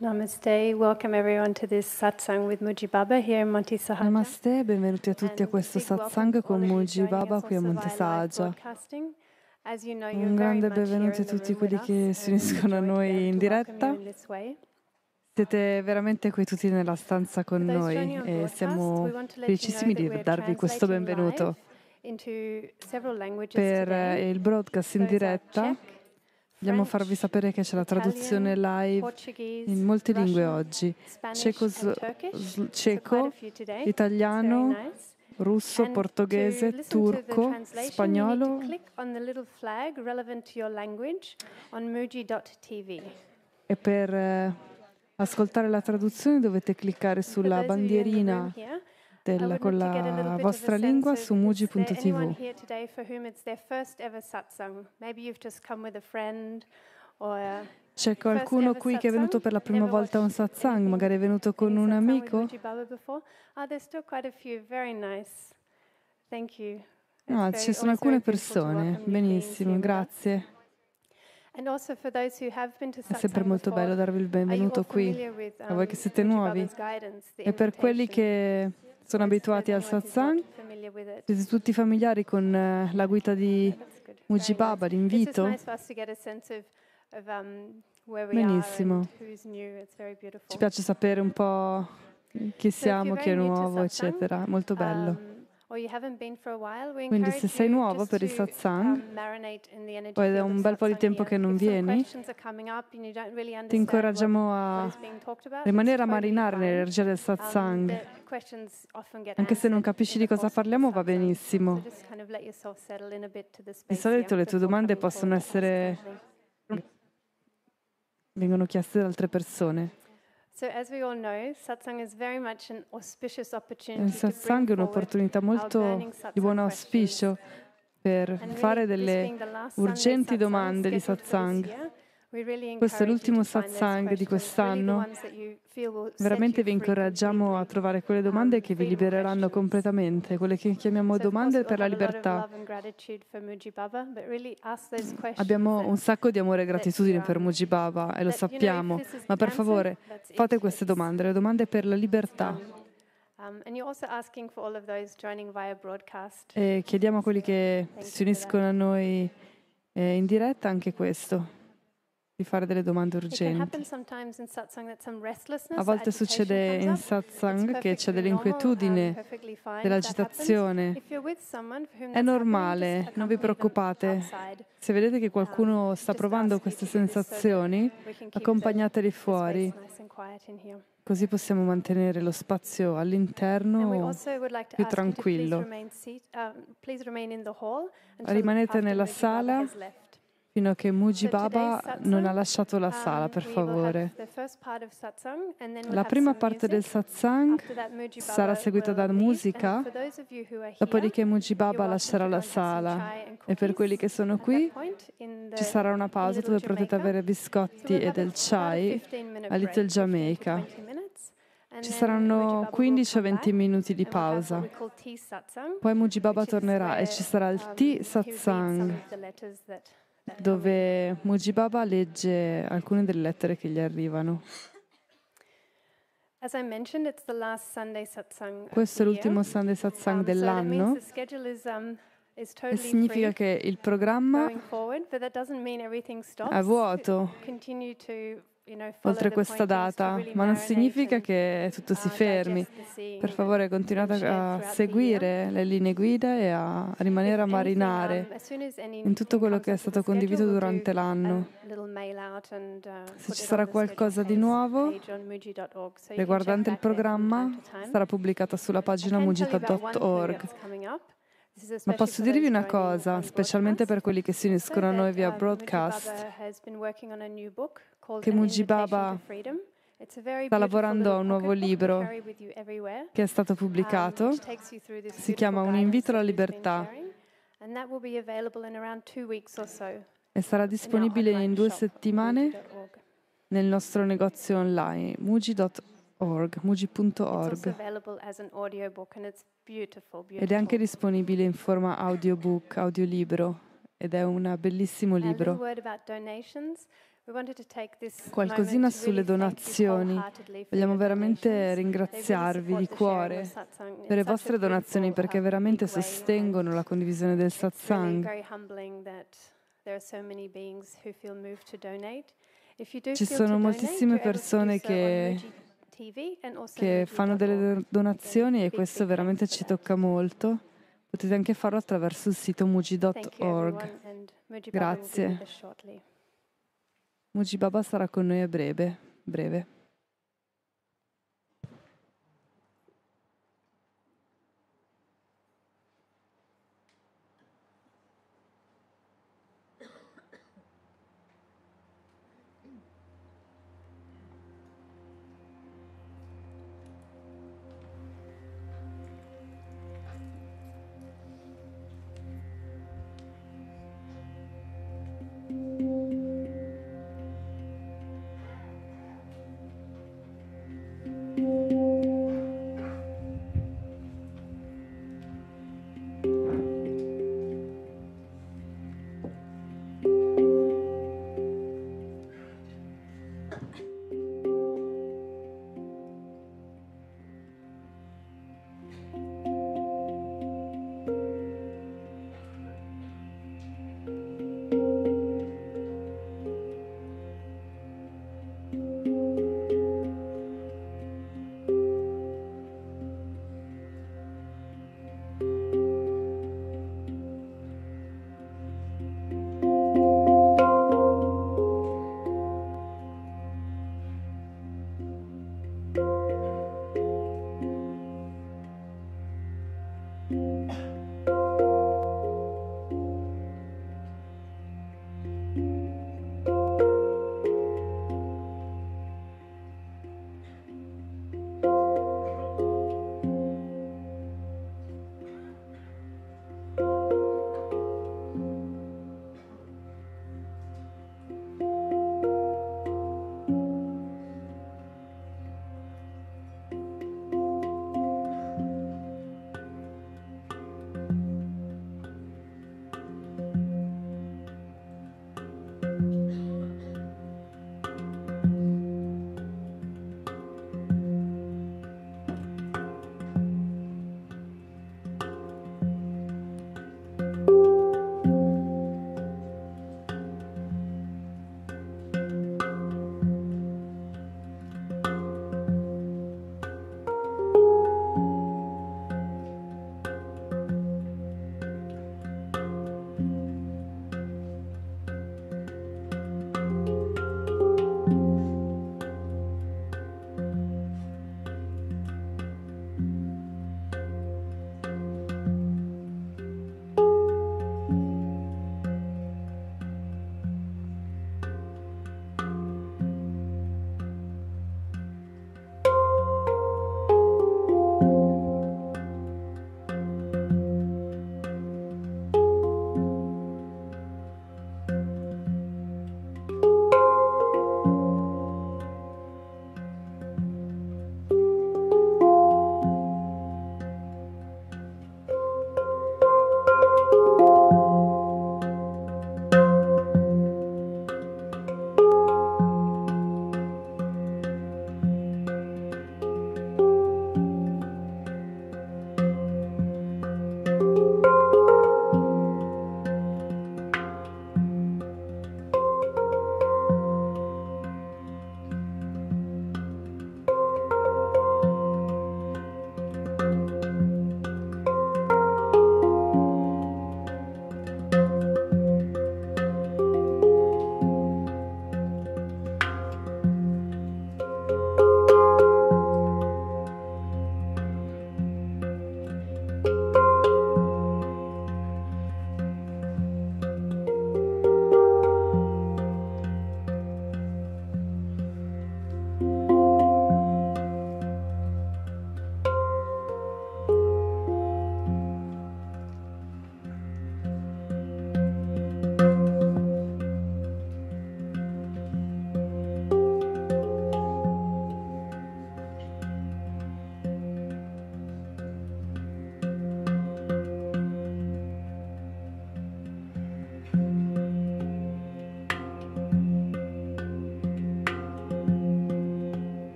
Namaste, welcome everyone to this satsang with Muji here in Montisahaja. Namaste, benvenuti a tutti a questo satsang con Muji Baba qui a Monte Montisahaja. Un grande benvenuto a tutti quelli che si uniscono a noi in diretta. Siete veramente qui tutti nella stanza con noi e siamo felicissimi di darvi questo benvenuto. Per eh, il broadcast in diretta Vogliamo farvi sapere che c'è la traduzione live in molte lingue oggi, ceco, ceco italiano, russo, portoghese, turco, spagnolo. E per eh, ascoltare la traduzione dovete cliccare sulla bandierina stella con la vostra lingua su muji.tv. C'è qualcuno qui che è venuto per la prima volta a un satsang, magari è venuto con un amico? Oh, no, ci sono alcune persone. Benissimo, grazie. È sempre molto bello darvi il benvenuto qui, a voi che um, siete nuovi e per quelli che sono abituati al satsang? Siete tutti familiari con eh, la guida di Muji Baba, l'invito? Um, Benissimo. Ci piace sapere un po' chi siamo, chi è nuovo, eccetera. Molto bello. Um, quindi se sei nuovo per il satsang poi è da un bel po' di tempo che non vieni, ti incoraggiamo a rimanere a marinare nell'energia del um, satsang. Anche se non capisci di cosa parliamo va benissimo. Di solito le tue domande possono essere... vengono chieste da altre persone. Il satsang è un'opportunità molto di buon auspicio per fare delle urgenti domande di satsang questo è l'ultimo satsang di quest'anno. Veramente vi incoraggiamo a trovare quelle um, domande che vi libereranno completamente, quelle che chiamiamo domande per la libertà. Abbiamo un sacco di amore e gratitudine per um, Mujibaba e lo sappiamo, ma per favore fate queste domande, le domande per la libertà. Um, e chiediamo a quelli che si uniscono a noi eh, in diretta anche questo di fare delle domande urgenti. A volte succede in satsang che c'è dell'inquietudine, dell'agitazione. È normale, non vi preoccupate. Se vedete che qualcuno um, sta provando queste sensazioni, accompagnateli fuori. Così possiamo mantenere lo spazio all'interno più tranquillo. Uh, Rimanete nella sala fino a che Muji Baba non ha lasciato la um, sala, per favore. La prima parte del satsang sarà seguita da musica, dopodiché Muji Baba lascerà la sala e per quelli che sono qui ci sarà una pausa dove potete avere biscotti e del chai a Little Jamaica. Ci saranno 15 o 20 minuti di pausa. Poi Mujibaba tornerà e ci sarà il um, T Satsang dove Mujibaba legge alcune delle lettere che gli arrivano. Questo è l'ultimo Sunday Satsang um, dell'anno e um, significa che il programma è vuoto oltre questa data, ma non significa che tutto si uh, fermi. Per favore continuate a seguire le linee guida e a rimanere a marinare um, in tutto quello che è stato condiviso durante l'anno. Uh, Se ci sarà qualcosa di nuovo riguardante il programma, sarà pubblicata sulla pagina mugita.org. Ma posso dirvi una cosa, specialmente per quelli che si uniscono a noi via um, broadcast che Muji Baba sta lavorando a un nuovo libro che è stato pubblicato, um, si chiama Un invito alla libertà e sarà disponibile in due settimane nel nostro negozio online, muji.org muji.org. Ed è anche disponibile in forma audiobook, audiolibro, ed è un bellissimo libro. Qualcosina sulle donazioni. Vogliamo veramente ringraziarvi di cuore per le vostre donazioni uh, perché veramente sostengono la condivisione del satsang. Ci sono moltissime persone che, che fanno delle donazioni e questo veramente ci tocca molto. Potete anche farlo attraverso il sito muji.org. Grazie. Muji Baba sarà con noi a breve. breve.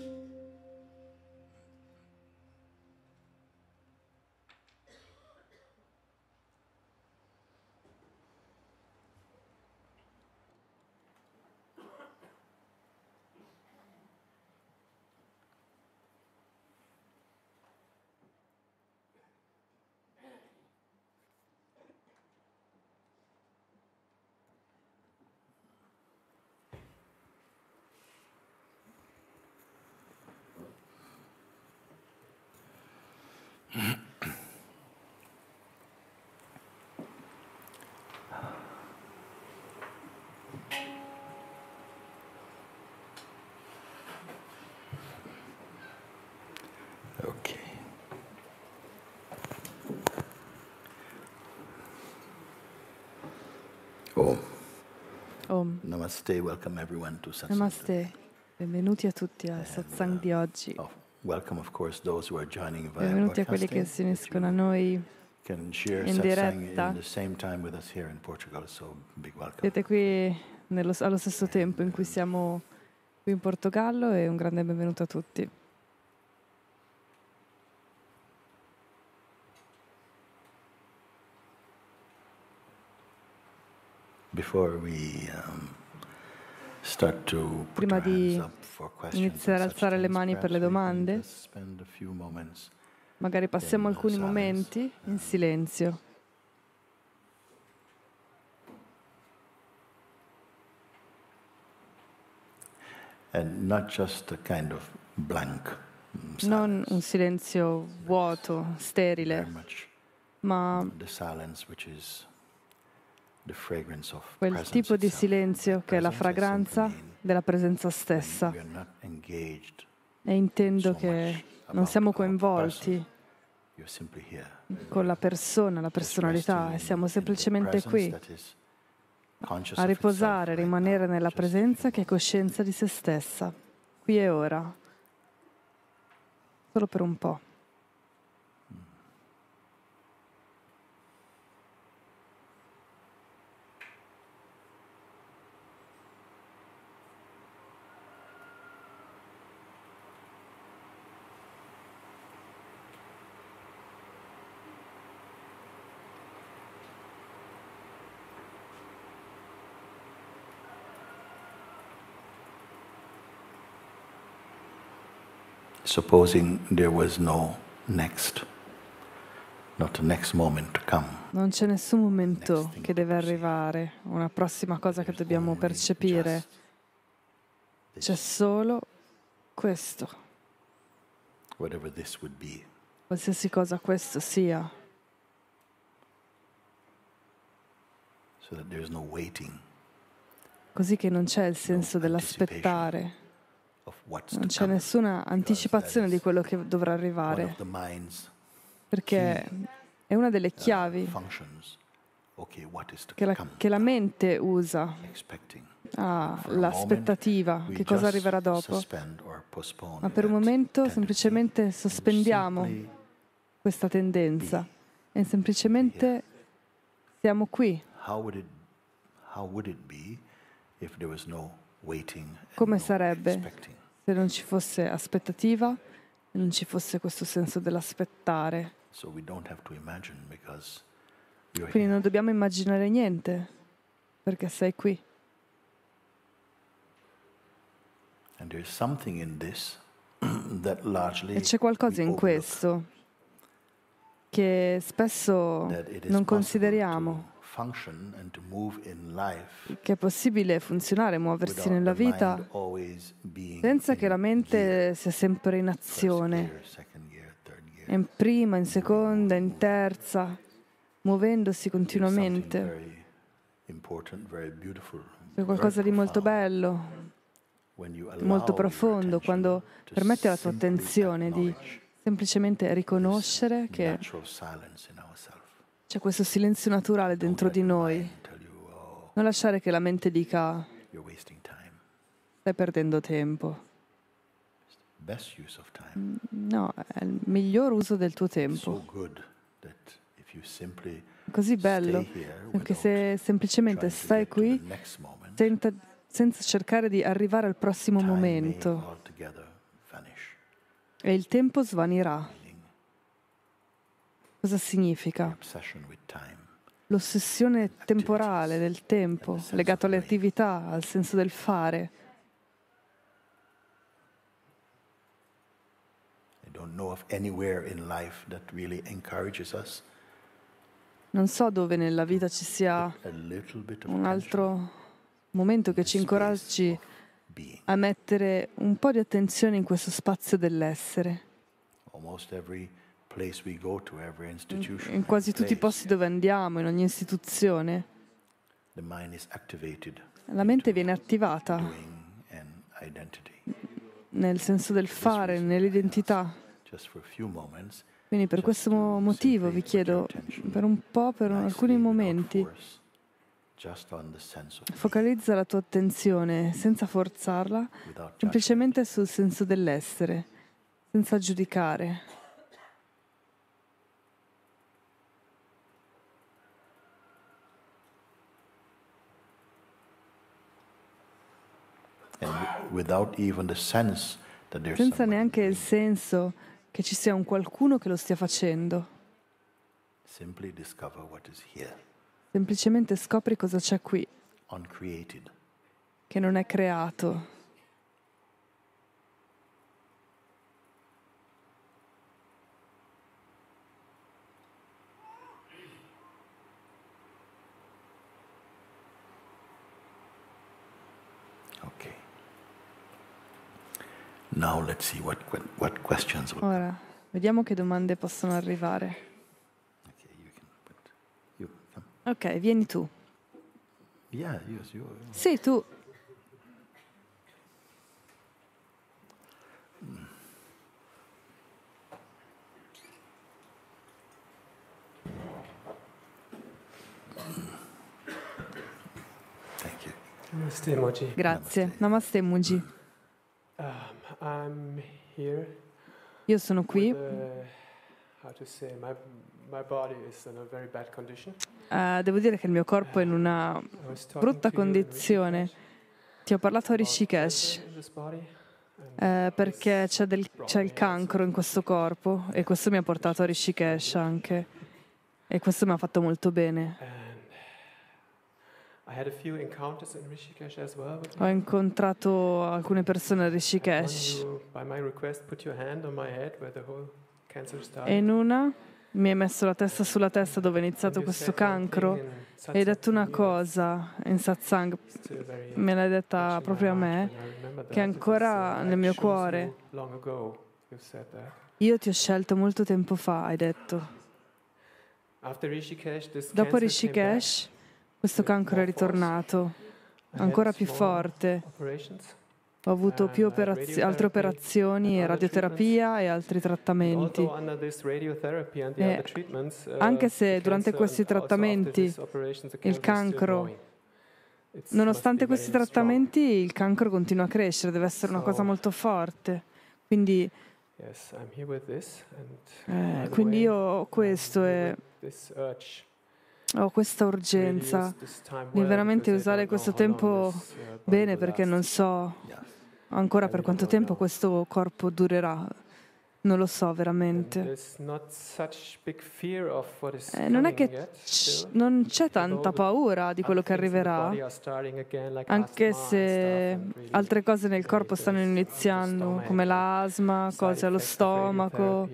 Thank you. Om. Om. Namaste, welcome everyone to satsang. Namaste, benvenuti a tutti al uh, satsang di oggi. Oh, welcome of course those who are joining via Benvenuti a quelli che si uniscono a noi in diretta. Siete qui nello, allo stesso tempo in cui siamo qui in Portogallo e un grande benvenuto a tutti. Um, Prima di iniziare a alzare le mani per le domande, magari passiamo alcuni momenti in um, silenzio. Kind um, non un silenzio vuoto, sterile, ma quel tipo di silenzio che è la fragranza della presenza stessa. E intendo che non siamo coinvolti con la persona, la personalità, e siamo semplicemente qui a riposare, rimanere nella presenza che è coscienza di se stessa, qui e ora, solo per un po'. supposing there was no next, not the next moment to come. Non c'è nessun momento che deve arrivare, una prossima cosa che dobbiamo percepire. C'è solo questo. Whatever this would be. Qualsiasi cosa questo sia. So that there's no waiting. Così che non c'è il senso dell'aspettare. Non c'è nessuna anticipazione di quello che dovrà arrivare, perché è una delle uh, chiavi che la, che la mente usa all'aspettativa, ah, che cosa arriverà dopo. Ma per un momento semplicemente sospendiamo questa tendenza e semplicemente siamo qui. Come sarebbe se non ci fosse aspettativa non ci fosse questo senso dell'aspettare. So Quindi non dobbiamo immaginare niente perché sei qui. e c'è qualcosa in questo che spesso non consideriamo che è possibile funzionare, muoversi nella vita senza che la mente sia sempre in azione, in prima, in seconda, in terza, muovendosi continuamente. È qualcosa di molto bello, molto profondo, quando permette alla tua attenzione di semplicemente riconoscere che c'è questo silenzio naturale dentro di noi. Non lasciare che la mente dica stai perdendo tempo. Mm, no, è il miglior uso del tuo tempo. È così bello, che se semplicemente stai qui senza, senza cercare di arrivare al prossimo momento e il tempo svanirà. Cosa significa? L'ossessione temporale del tempo, legato alle attività, al senso del fare. Non so dove nella vita ci sia un altro momento che ci incoraggi a mettere un po' di attenzione in questo spazio dell'essere. Almost every in quasi tutti i posti dove andiamo, in ogni istituzione, la mente viene attivata nel senso del fare, nell'identità. Quindi per questo motivo vi chiedo, per un po', per alcuni momenti, focalizza la tua attenzione senza forzarla, semplicemente sul senso dell'essere, senza giudicare. senza neanche il senso che ci sia un qualcuno che lo stia facendo. Semplicemente scopri cosa c'è qui, che non è creato. What, what Ora, vediamo che domande possono arrivare. Okay, you can, you, ok, vieni tu. Yeah, yes, you, sì, tu. Namaste Muji. Grazie, namaste, namaste Muji. Io sono qui. Uh, devo dire che il mio corpo è in una brutta condizione. Ti ho parlato a Rishikesh uh, perché c'è, del, c'è il cancro in questo corpo e questo mi ha portato a Rishikesh anche e questo mi ha fatto molto bene. Ho incontrato alcune persone a Rishikesh. E in una mi hai messo la testa sulla testa dove è iniziato questo cancro e hai detto una cosa in satsang, me l'hai detta proprio a me, che è ancora uh, nel mio cuore. Io ti ho scelto molto tempo fa, hai detto. Dopo Rishikesh, questo cancro è ritornato, ancora più forte. Ho avuto più operaz- altre operazioni, radioterapia e altri trattamenti. E eh, uh, anche se durante uh, questi trattamenti il cancro Nonostante questi trattamenti, il cancro continua a crescere, deve essere una cosa molto forte. Quindi, eh, quindi io ho questo e ho questa urgenza di veramente usare questo tempo uh, bene perché non so ancora per quanto tempo questo corpo durerà. Non lo so veramente. Eh, non è che c- non c'è tanta paura di quello che arriverà, anche se altre cose nel corpo stanno uh, iniziando, come l'asma, cose allo stomaco,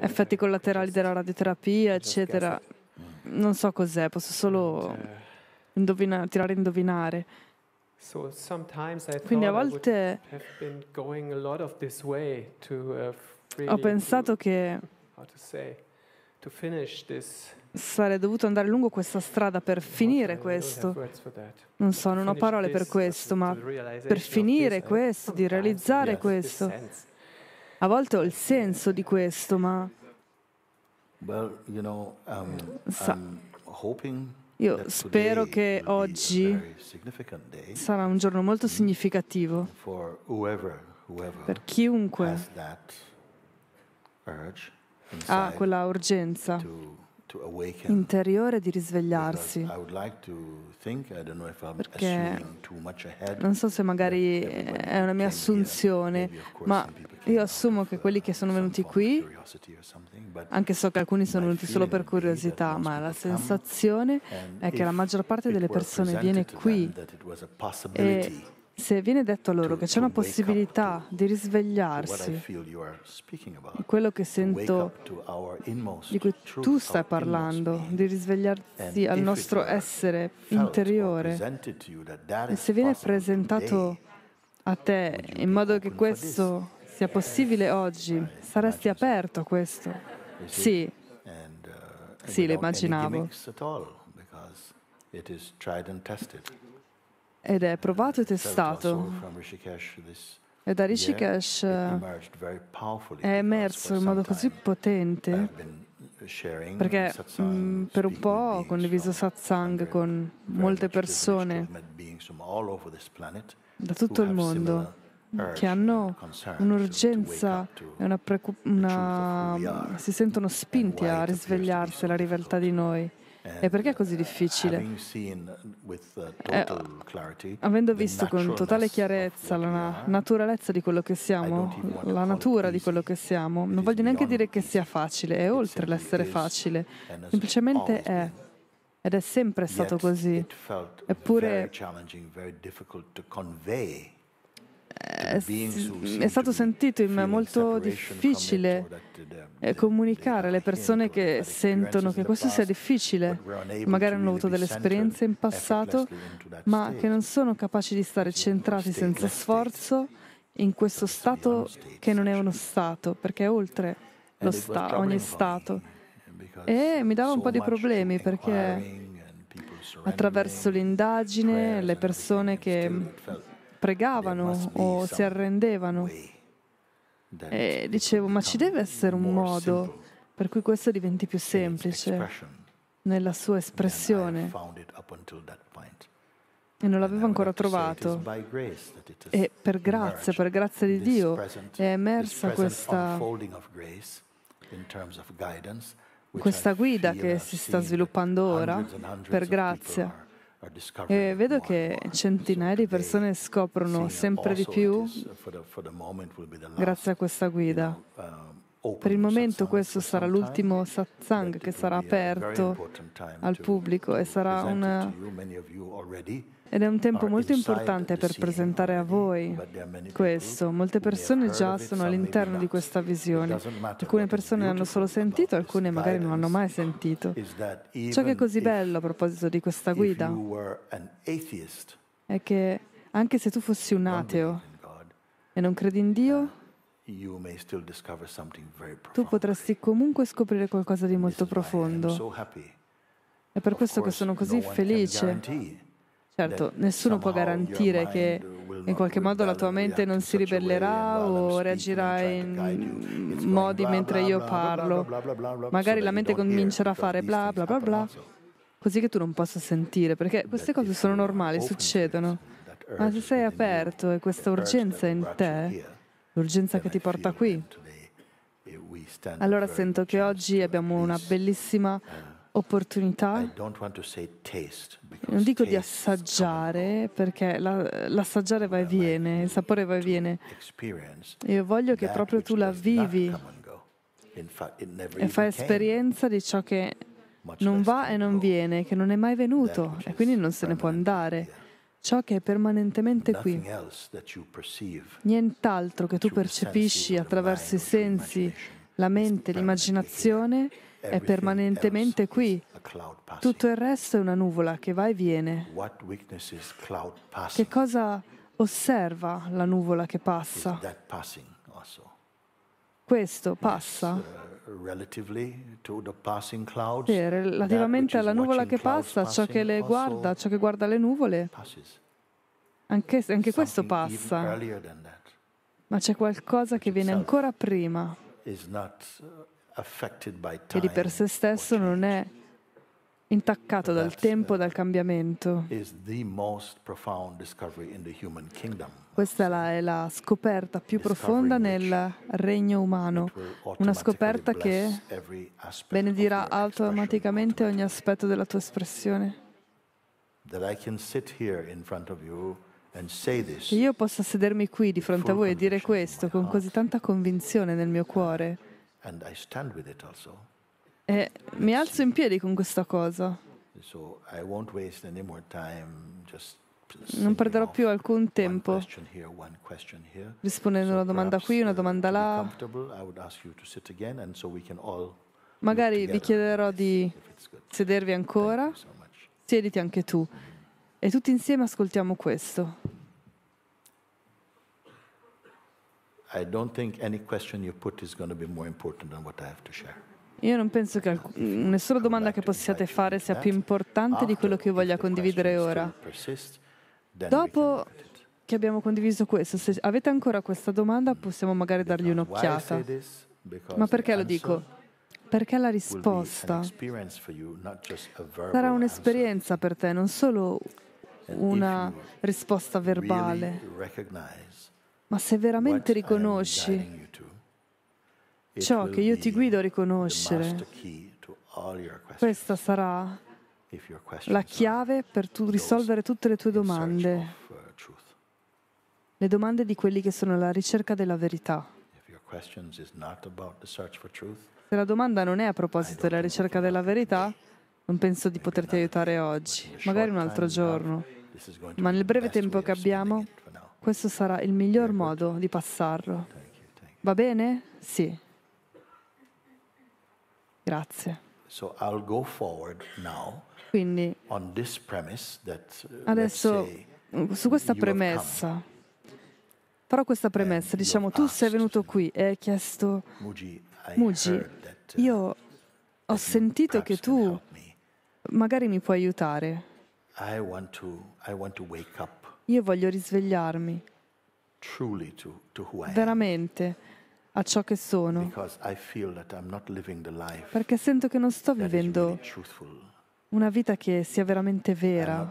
effetti collaterali della radioterapia, eccetera. Non so cos'è, posso solo indovina- tirare a indovinare. So Quindi a volte uh, ho pensato che sarei dovuto andare lungo questa strada per finire questo. Non so, non ho parole per uh, questo, ma per finire uh, questo, di realizzare questo. A volte ho il senso di questo, ma Well, you know, um, Sa- io spero che oggi sarà un giorno molto mm, significativo whoever, whoever per chiunque ha quella urgenza to, interiore di risvegliarsi. Perché non so se magari è una mia assunzione, ma io assumo che quelli che sono venuti qui, anche so che alcuni sono venuti solo per curiosità, ma la sensazione è che la maggior parte delle persone viene qui e se viene detto a loro che c'è una possibilità di risvegliarsi di quello che sento, di cui tu stai parlando, di risvegliarsi al nostro essere interiore, e se viene presentato a te in modo che questo sia possibile oggi, saresti aperto a questo? Sì, uh, sì, lo immaginavo ed è provato e testato. E da Rishikesh è eh, emerso in modo così potente perché mh, mm, per un po' ho condiviso satsang con molte persone da tutto il mondo che hanno un'urgenza e una, precu- una, si sentono spinti a risvegliarsi alla realtà di noi e perché è così difficile? Uh, eh, avendo visto con totale chiarezza la naturalezza di quello che siamo, la natura di quello che siamo, non voglio neanche dire che sia facile, eh, è oltre l'essere facile, semplicemente è. Ed è sempre stato così. Eppure eh, è stato sentito in me molto difficile uh, eh, comunicare alle persone che sentono che questo sia difficile, magari hanno avuto delle esperienze in passato, ma che non sono capaci di stare centrati senza sforzo in questo stato che non è uno stato, perché è oltre sta- ogni stato. Eh, e mi dava un po' di problemi perché attraverso l'indagine le persone che pregavano o si arrendevano. E dicevo, ma ci deve essere un modo per cui questo diventi più semplice nella sua espressione. E non l'avevo ancora trovato. E per grazia, per grazia di Dio, è emersa questa, questa guida che si sta sviluppando ora, per grazia e vedo che centinaia di persone scoprono sempre di più, uh, grazie a questa guida. Uh, per il momento questo sarà l'ultimo satsang che sarà aperto al pubblico e sarà una ed è un tempo molto importante per presentare a voi questo. Molte persone già sono all'interno di questa visione. Alcune persone l'hanno solo sentito, alcune magari non l'hanno mai sentito. Ciò che è così bello a proposito di questa guida è che anche se tu fossi un ateo e non credi in Dio, tu potresti comunque scoprire qualcosa di molto profondo. È per questo che sono così felice. Certo, nessuno può garantire che in qualche modo la tua mente non si ribellerà o reagirà in modi mentre io parlo. Magari la mente comincerà a fare bla bla bla bla, così che tu non possa sentire, perché queste cose sono normali, succedono. Ma se sei aperto e questa urgenza è in te, l'urgenza che ti porta qui, allora sento che oggi abbiamo una bellissima opportunità. Non dico di assaggiare perché la, l'assaggiare va e viene, il sapore va e viene. Io voglio che proprio tu la vivi e fai esperienza di ciò che non va e non viene, che non è mai venuto e quindi non se ne può andare. Ciò che è permanentemente qui, nient'altro che tu percepisci attraverso i sensi, la mente, l'immaginazione è permanentemente qui. Tutto il resto è una nuvola che va e viene. Che cosa osserva la nuvola che passa? Questo passa. Uh, sì, relativamente alla nuvola che passa, ciò che le guarda, ciò che guarda le nuvole, anche, anche questo passa. Ma c'è qualcosa che viene ancora prima di per sé stesso non è intaccato dal tempo, dal cambiamento. Questa è la, scoperta più profonda nel regno umano, una scoperta che benedirà automaticamente ogni aspetto della tua espressione. Che io possa sedermi qui di fronte a voi e dire questo con così tanta convinzione nel mio cuore. E mi alzo in piedi con questa cosa. Non perderò più alcun tempo rispondendo a una domanda qui, una uh, domanda là. Magari vi chiederò di sedervi ancora. Siediti anche tu. E tutti insieme ascoltiamo questo. I don't think any question you put is going to be more important than what I have to share. Io non penso che alc- nessuna domanda che possiate fare sia più importante di quello che io voglia condividere ora. Dopo che abbiamo condiviso questo, se avete ancora questa domanda possiamo magari dargli un'occhiata. Ma perché lo dico? Perché la risposta sarà un'esperienza per te, non solo una risposta verbale. Ma se veramente riconosci ciò che io ti guido a riconoscere, questa sarà la chiave per tu risolvere tutte le tue domande, uh, le domande di quelli che sono alla ricerca della verità. Se la domanda non è a proposito della ricerca della verità, non penso di poterti aiutare oggi, magari un altro giorno, ma nel breve tempo che abbiamo questo sarà il miglior modo di passarlo. Va bene? Sì. Grazie. Quindi uh, adesso mm, su questa premessa farò questa premessa. Diciamo, tu sei venuto qui e hai chiesto, Muji, uh, io ho sentito che tu magari mi puoi aiutare. I want to, I want to wake up io voglio risvegliarmi to, to veramente a ciò che sono, perché sento che non sto vivendo una vita che sia veramente vera,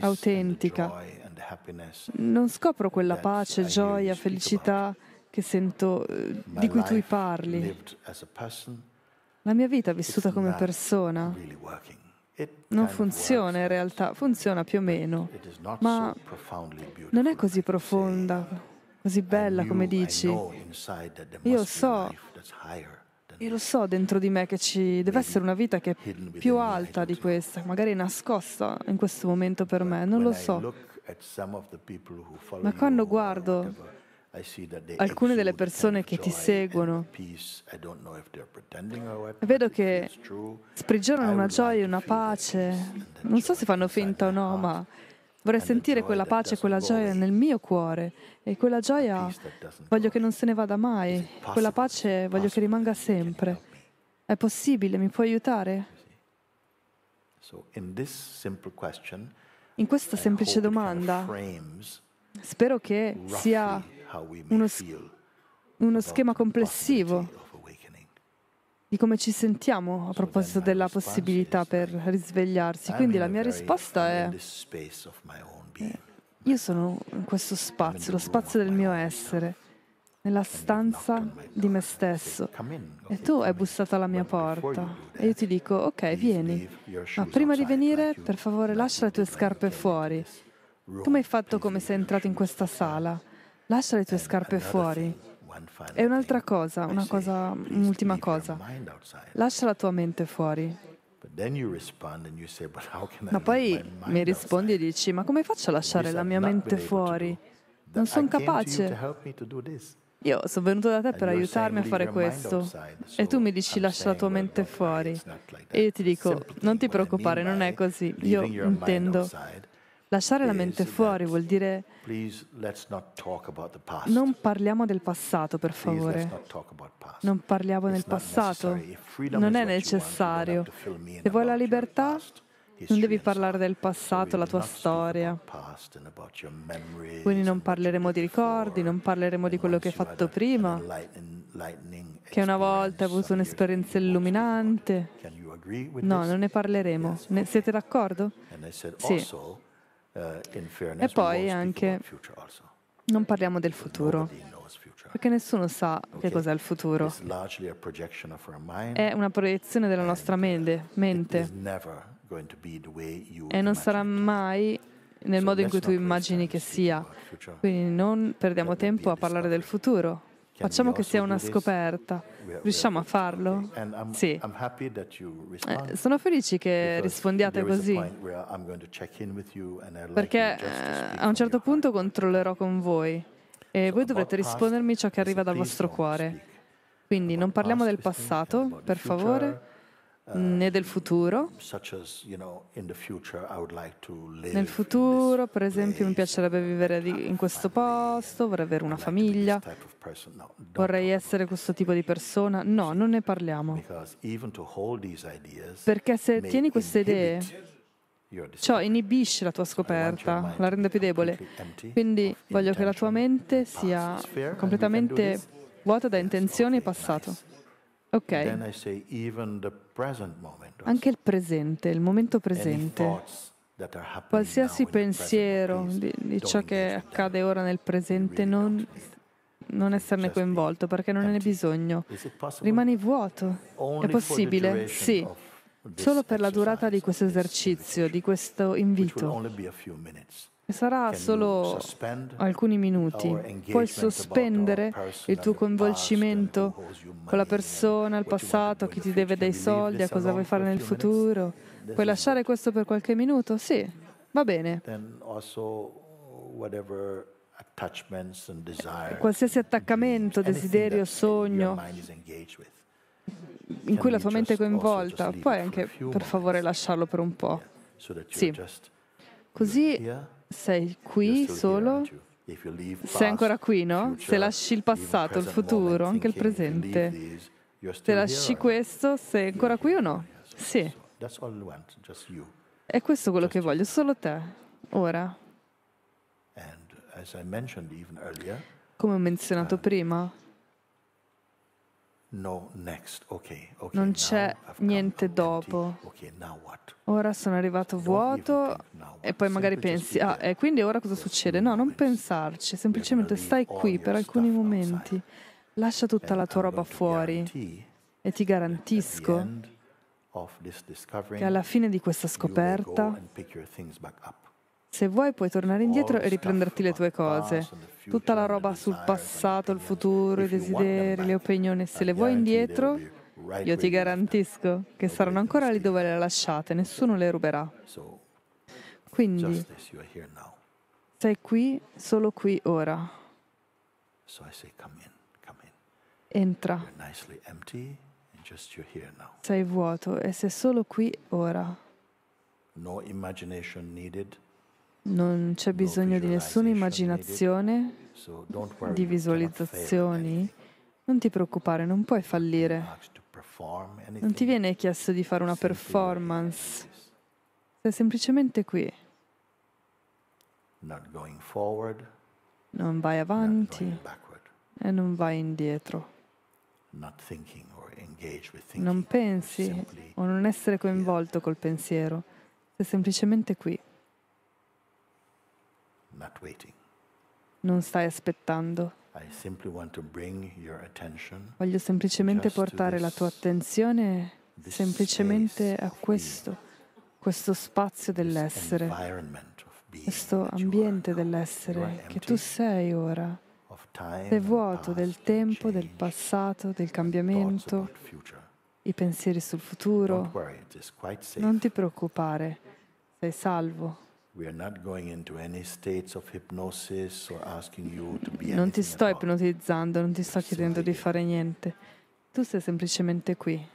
autentica. Non scopro quella pace, gioia, felicità che sento, eh, di cui tu parli. La mia vita vissuta come persona non funziona in realtà, funziona più o meno, ma non è così profonda, così bella come dici. Io so, io lo so dentro di me che ci deve essere una vita che è più alta di questa, magari nascosta in questo momento per me, non lo so. Ma quando guardo alcune delle persone che ti seguono. Vedo che sprigionano una gioia, una pace. Non so se fanno finta o no, ma vorrei sentire quella pace, quella gioia nel mio cuore. E quella gioia voglio che non se ne vada mai. Quella pace voglio che rimanga sempre. È possibile? Mi puoi aiutare? In questa semplice domanda, spero che sia uno, uno schema complessivo di come ci sentiamo a proposito della possibilità per risvegliarsi. Quindi la mia risposta è eh, io sono in questo spazio, lo spazio del mio essere, nella stanza di me stesso. E tu hai bussato alla mia porta e io ti dico, ok, vieni, ma prima di venire, per favore, lascia le tue scarpe fuori. Come hai fatto come sei entrato in questa sala? Lascia le tue scarpe fuori. E un'altra cosa, una cosa, un'ultima mm, cosa. Lascia la tua mente fuori. Ma poi mi rispondi e dici, ma come faccio a lasciare la mia mente fuori? Non sono capace. Io sono venuto da te per aiutarmi a fare questo. E tu mi dici, lascia la tua mente fuori. E io ti dico, non ti preoccupare, non è così. Io intendo Lasciare la mente fuori vuol dire non parliamo del passato, per favore. Non parliamo del passato. Non è necessario. Se vuoi la libertà, non devi parlare del passato, la tua storia. Quindi non parleremo di ricordi, non parleremo di quello che hai fatto prima, che una volta hai avuto un'esperienza illuminante. No, non ne parleremo. siete d'accordo? Sì. Eh, e poi anche non parliamo del futuro, perché nessuno sa che cos'è il futuro. È una proiezione della nostra uh, mente, e non sarà mai nel modo in cui tu immagini che sia. Quindi non perdiamo tempo a parlare del futuro, Facciamo che sia una scoperta. Riusciamo a farlo? Sì. Eh, sono felice che rispondiate così, perché eh, a un certo punto controllerò con voi e voi dovrete rispondermi ciò che arriva dal vostro cuore. Quindi non parliamo del passato, per favore, né del futuro. Uh, Nel futuro, per esempio, mi piacerebbe vivere in questo posto, vorrei avere una famiglia, vorrei essere questo tipo di persona. No, non ne parliamo. Perché se tieni queste idee, ciò inibisce la tua scoperta, la rende più debole. Quindi voglio che la tua mente sia completamente vuota da intenzioni e passato. Ok. Anche il presente, il momento presente. Qualsiasi pensiero di, di ciò che accade ora nel presente non, non esserne coinvolto perché non ne hai bisogno. Rimani vuoto. È possibile? Sì. Solo per la durata di questo esercizio, di questo invito. Sarà solo alcuni minuti. Puoi sospendere il tuo coinvolgimento con la persona, il passato, a chi ti deve dei soldi, a cosa vuoi fare nel futuro. Puoi lasciare questo per qualche minuto? Sì, va bene. Qualsiasi attaccamento, desiderio, sogno in cui la tua mente è coinvolta, puoi anche per favore lasciarlo per un po'. Sì. Così sei qui solo? Sei ancora qui, no? Se lasci il passato, il futuro, anche il presente, se lasci questo, sei ancora qui o no? Sì. È questo quello che voglio, solo te, ora. Come ho menzionato uh, prima, No, next. Okay, okay, non c'è niente dopo. Okay, ora sono arrivato vuoto e poi magari pensi, ah, e quindi ora cosa succede? No, non pensarci, semplicemente stai qui per alcuni momenti, lascia tutta la tua roba fuori e ti garantisco che alla fine di questa scoperta se vuoi puoi tornare oh, indietro e riprenderti le tue cose. Tutta la roba sul passato, il futuro, i desideri, le opinioni, se le vuoi indietro, io ti garantisco che saranno ancora lì dove le lasciate, nessuno le ruberà. Quindi sei qui, solo qui, ora. Entra. Sei vuoto e sei solo qui, ora. No imagination needed. Non c'è bisogno di nessuna immaginazione, di visualizzazioni. Non ti preoccupare, non puoi fallire. Non ti viene chiesto di fare una performance. Sei semplicemente qui. Non vai avanti e non vai indietro. Non pensi o non essere coinvolto col pensiero. Sei semplicemente qui. Non stai aspettando. Voglio semplicemente portare la tua attenzione semplicemente a questo, questo spazio dell'essere, questo ambiente dell'essere che tu sei ora. Sei vuoto del tempo, del passato, del cambiamento, i pensieri sul futuro. Non ti preoccupare, sei salvo. We Non ti sto ipnotizzando, non ti sto chiedendo di fare niente. Tu sei semplicemente qui.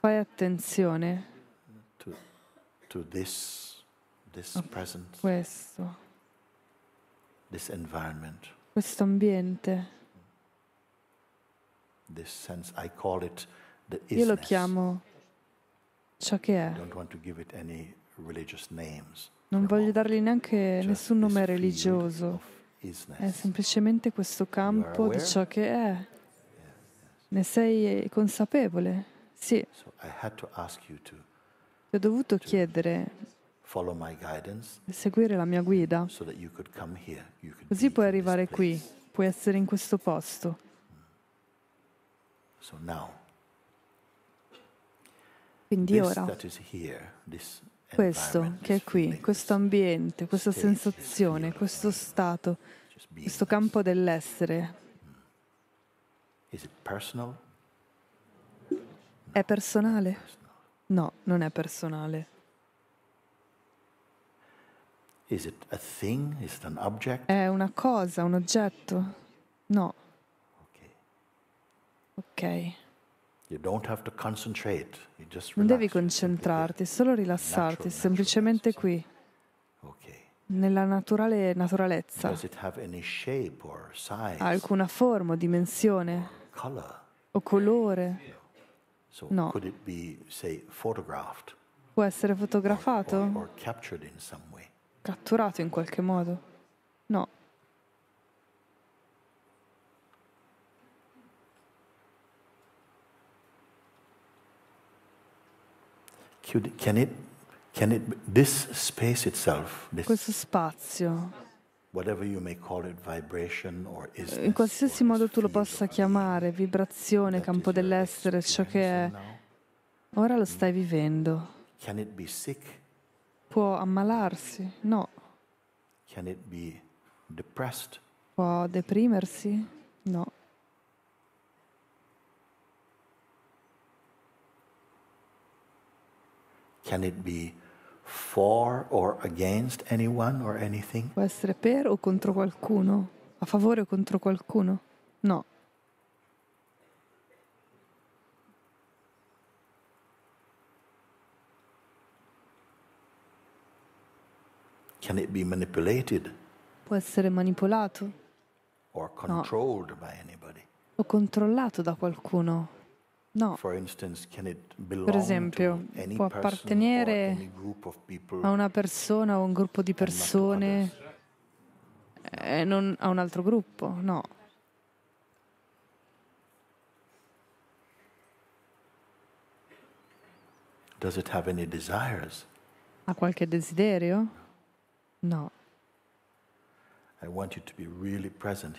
Fai attenzione to this, this presence, questo, this environment, questo ambiente. This sense, I call it the Io lo chiamo ciò che è. I don't want to give it any Non voglio dargli neanche nessun nome religioso, è semplicemente questo campo di ciò che è. Ne sei consapevole? Sì. Ti ho dovuto chiedere di seguire la mia guida, così puoi arrivare qui, puoi essere in questo posto. Quindi ora, questo che è qui, questo ambiente, questa sensazione, questo stato, questo campo dell'essere. Mm. È personale? No, non è personale. È una cosa, un oggetto? No. Ok. Non devi concentrarti, solo rilassarti, semplicemente qui, nella naturale naturalezza. Ha alcuna forma o dimensione o colore? No. Può essere fotografato? Catturato in qualche modo? No. Chiudi, can it, can it, this space itself, this, questo spazio, in qualsiasi modo tu lo possa chiamare, vibrazione, campo dell'essere, ciò che è, ora lo stai vivendo. Può ammalarsi? No. Può deprimersi? No. Can it be for or against anyone or anything? Può essere per o contro qualcuno? A favore o contro qualcuno? No. Can it be manipulated? Può essere manipolato? Or controlled no. by anybody? O controllato da qualcuno? No. Per esempio, può appartenere a una persona o a un gruppo di persone e eh, non a un altro gruppo? No. Ha qualche desiderio? No.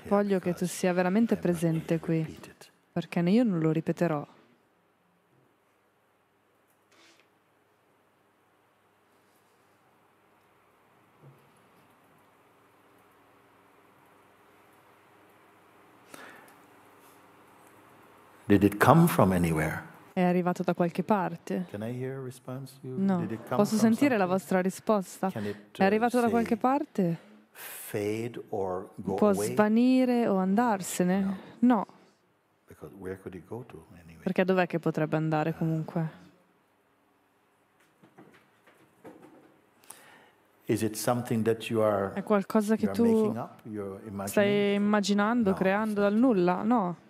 Voglio che tu sia veramente presente qui, perché io non lo ripeterò. Did it come from anywhere? È arrivato da qualche parte. No. Posso sentire la vostra risposta? È uh, arrivato da qualche parte? Può svanire o andarsene? No. Perché dov'è che potrebbe andare uh. comunque? È qualcosa che tu stai immaginando, creando dal nulla? No.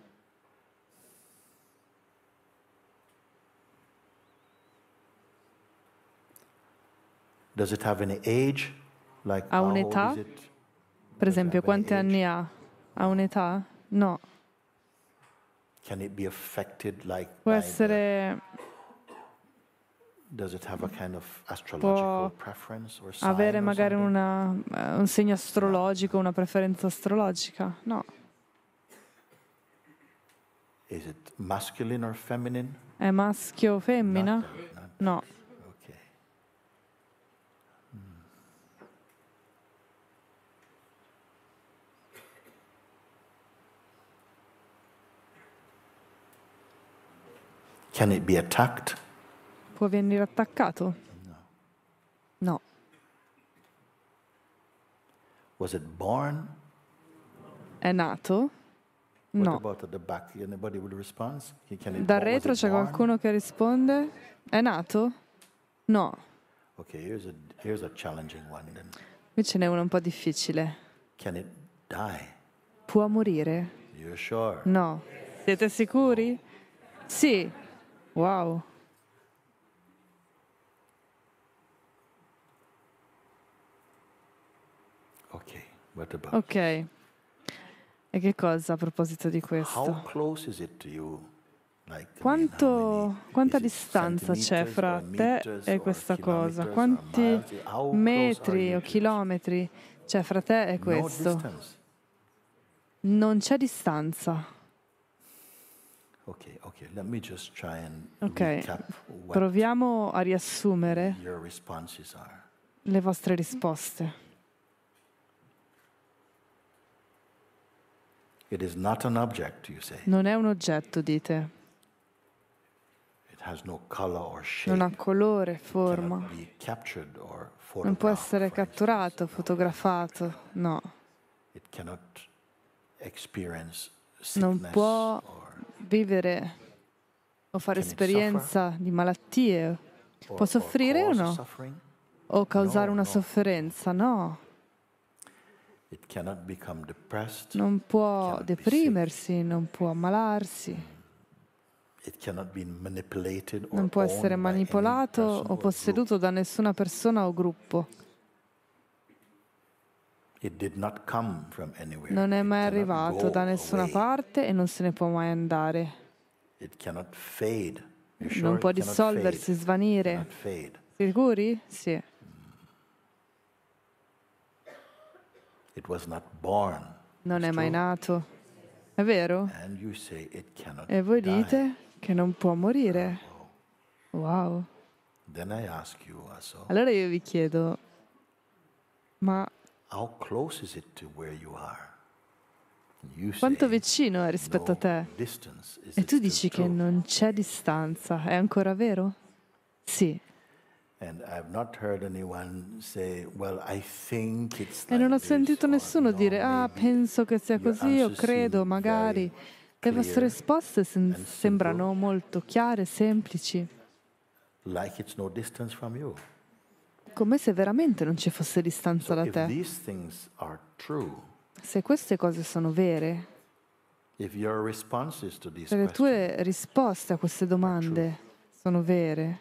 Ha un'età? Per esempio, quanti anni ha? Ha un'età? No. Può essere Does it have a kind of astrological or avere magari una, eh, un segno astrologico, una preferenza astrologica? No. Is it or È maschio o femmina? No. Can it be attacked? Può venire attaccato? No. Was it born? È nato? No. Dal retro c'è qualcuno che risponde? È nato? No. Ok, here's a, here's a challenging one then. Qui ce n'è uno un po' difficile. Can it die? Può morire? You're sure? No. Siete sicuri? Sì. Wow. Ok, what about? Ok. E che cosa a proposito di questo? Like, Quanto, I mean, quanta distanza c'è fra te e questa cosa? Quanti metri o chilometri c'è fra te e questo? non c'è distanza. Okay, okay. Let me just try and okay. Proviamo a riassumere le vostre risposte. It is not an object, you say. Non è un oggetto, dite. It has no color or shape. Non ha colore, forma. Be or non può essere catturato, fotografato, no. It non può or vivere o fare esperienza di malattie? Può soffrire o no? O causare una sofferenza? No. Non può deprimersi, non può ammalarsi. Non può essere manipolato o posseduto da nessuna persona o gruppo. Non è mai arrivato da nessuna parte e non se ne può mai andare. Non può dissolversi, svanire. Sicuri? Sì. Non è mai nato. È vero? E voi dite che non può morire. Oh. Wow. Allora io vi chiedo, ma quanto vicino è rispetto a te? E tu dici che non c'è distanza, è ancora vero? Sì. E non ho sentito nessuno dire, ah, penso che sia così, o credo, magari. Le vostre risposte sembrano molto chiare, semplici. Like it's no distance from you come se veramente non ci fosse distanza da te. Se queste cose sono vere, se le tue risposte a queste domande sono vere,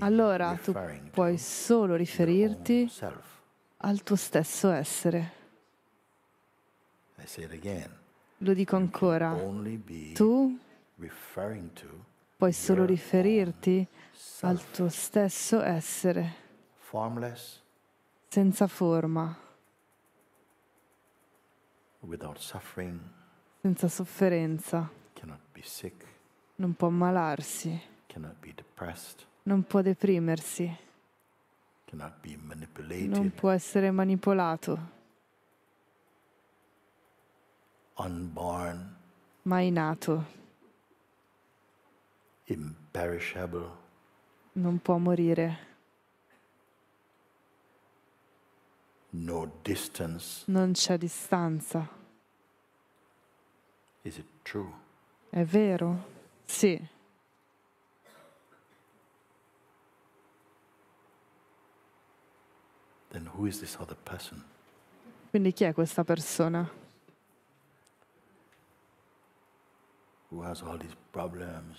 allora tu puoi solo riferirti al tuo stesso essere. Lo dico ancora, tu puoi solo riferirti al tuo stesso essere, formless, senza forma, without suffering, senza sofferenza, be sick, non può ammalarsi, be depressed, non può deprimersi, be manipulated, non può essere manipolato, mai nato, imperishable non può morire. No distance. Non c'è distanza. Is it true? È vero? Sì. Then who is this other person? Quindi chi è questa persona?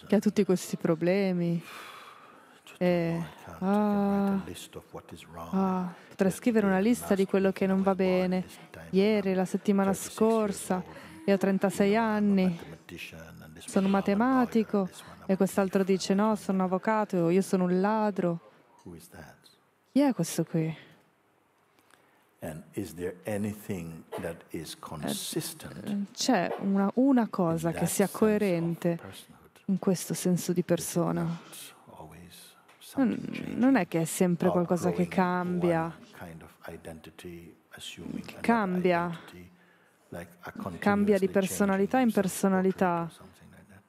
Che ha tutti questi problemi. Eh, ah, ah, potrei scrivere una lista di quello che non va bene. Ieri, la certo, settimana scorsa, e ho 36 anni, sono un matematico e quest'altro dice no, sono un avvocato, io sono un ladro. Chi è questo qui? Eh, c'è una, una cosa che sia coerente in questo senso di persona? non è che è sempre qualcosa che cambia. Cambia. Cambia di personalità in personalità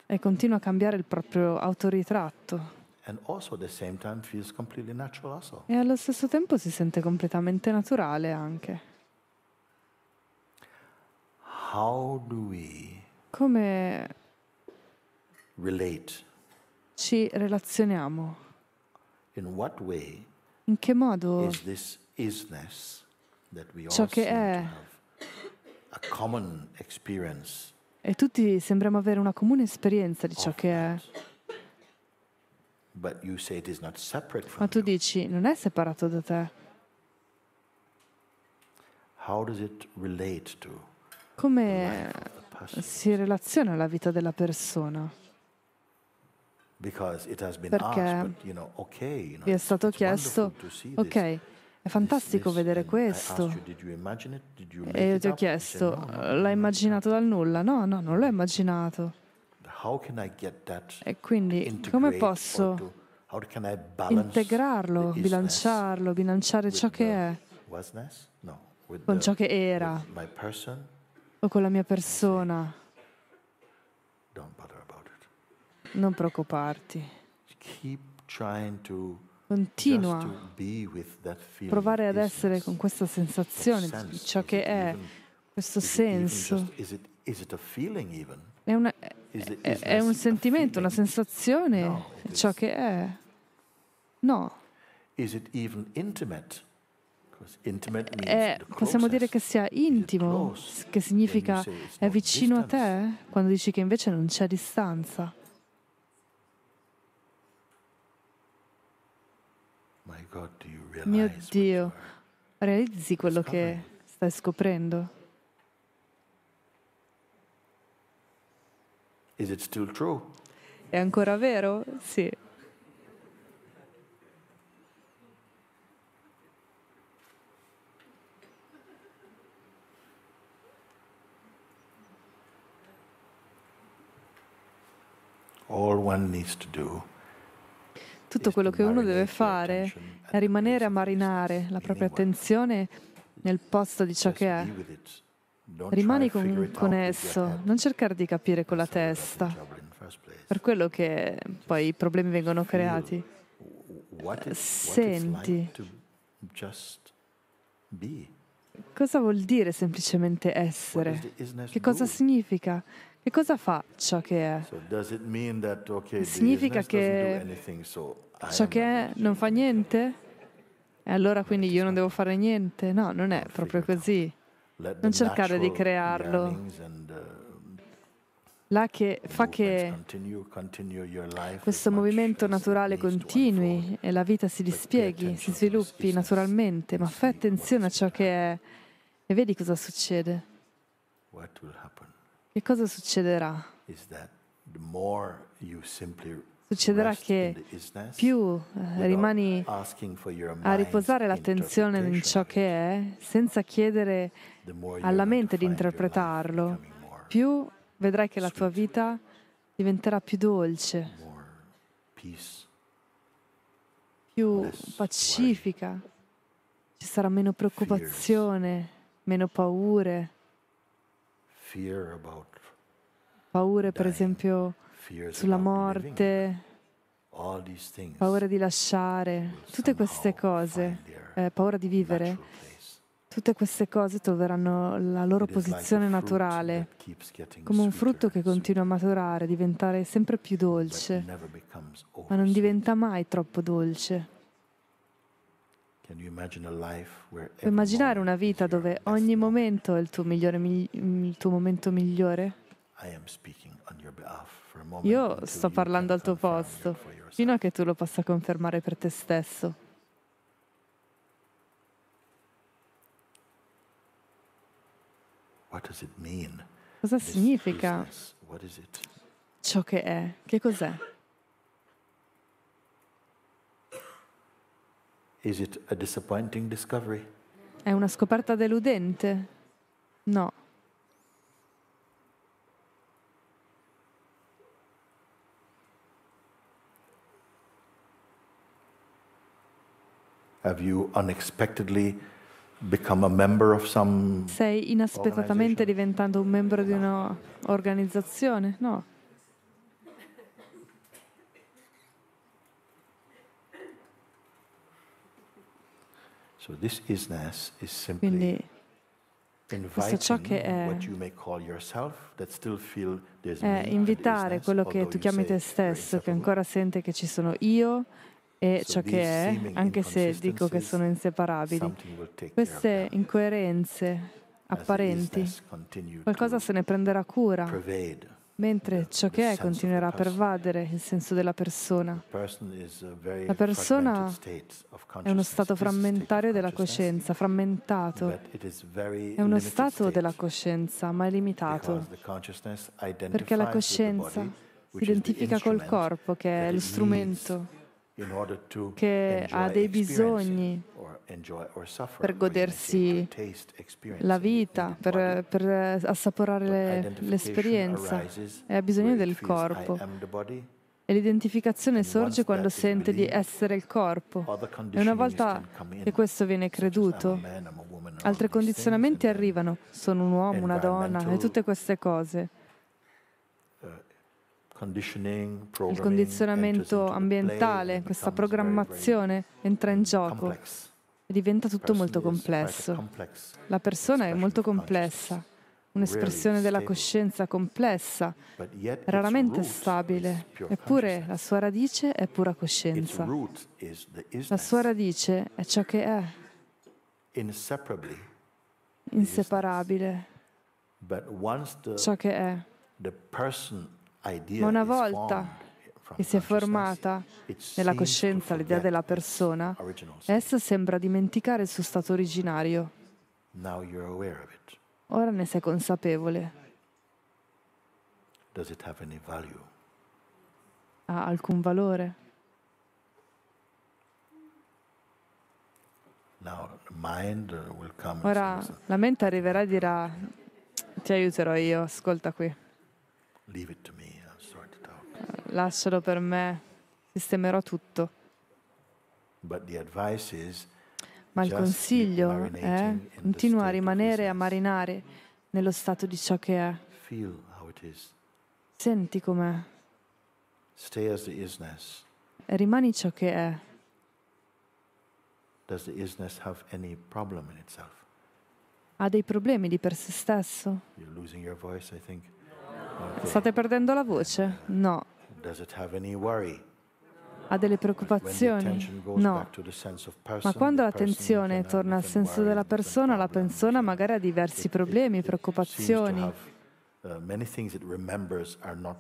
e continua a cambiare il proprio autoritratto. E allo stesso tempo si sente completamente naturale anche. Come ci relazioniamo? in che modo ciò che è e tutti sembriamo avere una comune esperienza di ciò che è. Ma tu dici, non è separato da te. Come si relaziona alla vita della persona? perché vi è stato chiesto, ok, è fantastico vedere questo. E io ti ho chiesto, l'hai immaginato dal nulla? No, no, non l'ho immaginato. E quindi come posso integrarlo, bilanciarlo, bilanciare ciò che è con ciò che era o con la mia persona? Non preoccuparti. Continua a provare ad essere con questa sensazione di ciò che è, questo senso. È, una, è, un sentimento, una sensazione, di ciò che è. No. È, possiamo dire che sia intimo, che significa è vicino a te, quando dici che invece non c'è distanza. Mio Dio, realizzi quello che stai scoprendo? È ancora vero? Sì. All one needs to do tutto quello che uno deve fare è rimanere a marinare la propria attenzione nel posto di ciò che è. Rimani con, con esso, non cercare di capire con la testa. Per quello che poi i problemi vengono creati. Senti. Cosa vuol dire semplicemente essere? Che cosa significa? Che cosa fa ciò che è? Significa che ciò che è non fa niente? E allora quindi io non devo fare niente? No, non è proprio così. Non cercare di crearlo. Uh, Là che fa che questo movimento naturale continui e la vita si dispieghi, si sviluppi naturalmente, ma fai attenzione a ciò che è e vedi cosa succede. Che cosa succederà? Succederà che più eh, rimani a riposare l'attenzione in ciò che è, senza chiedere alla mente di interpretarlo, più vedrai che la tua vita diventerà più dolce, più pacifica, ci sarà meno preoccupazione, meno paure paure per esempio sulla morte, paura di lasciare, tutte queste cose, eh, paura di vivere, tutte queste cose troveranno la loro posizione naturale, come un frutto che continua a maturare, diventare sempre più dolce, ma non diventa mai troppo dolce. Puoi immaginare una vita dove ogni momento è il tuo, migliore, il tuo momento migliore? Io sto parlando al tuo posto, fino a che tu lo possa confermare per te stesso. Cosa significa ciò che è? Che cos'è? Is it a disappointing discovery? È una scoperta deludente? No. Have you unexpectedly become a member of some Sei inaspettatamente diventato un membro di un'organizzazione? No. Quindi questo ciò che è, è invitare quello che tu chiami te stesso, che ancora sente che ci sono io e ciò che è, anche se dico che sono inseparabili. Queste incoerenze apparenti, qualcosa se ne prenderà cura mentre ciò che è continuerà a pervadere il senso della persona. La persona è uno stato frammentario della coscienza, frammentato. È uno stato della coscienza, ma è limitato, perché la coscienza si identifica col corpo, che è lo strumento che ha dei bisogni per godersi la vita, per, per assaporare l'esperienza e ha bisogno del corpo. E l'identificazione sorge quando sente di essere il corpo. E una volta che questo viene creduto, altri condizionamenti arrivano, sono un uomo, una donna e tutte queste cose il condizionamento ambientale, questa programmazione entra in gioco e diventa tutto molto complesso. La persona è molto complessa, un'espressione della coscienza complessa, raramente stabile, eppure la sua radice è pura coscienza. La sua radice è ciò che è, inseparabile, ciò che è. Ma una volta che si è formata nella coscienza l'idea della persona, essa sembra dimenticare il suo stato originario. Ora ne sei consapevole. Ha alcun valore? Ora la mente arriverà e dirà ti aiuterò io, ascolta qui. Leave it to me lascialo per me, sistemerò tutto. Ma il consiglio è continua a rimanere a marinare nello stato di ciò che è. Senti com'è. Rimani ciò che è. Ha dei problemi di per se stesso? You're losing your voice, I think. State perdendo la voce? No. Ha delle preoccupazioni? No. Ma quando l'attenzione torna al senso della persona, la persona magari ha diversi problemi, uh, preoccupazioni.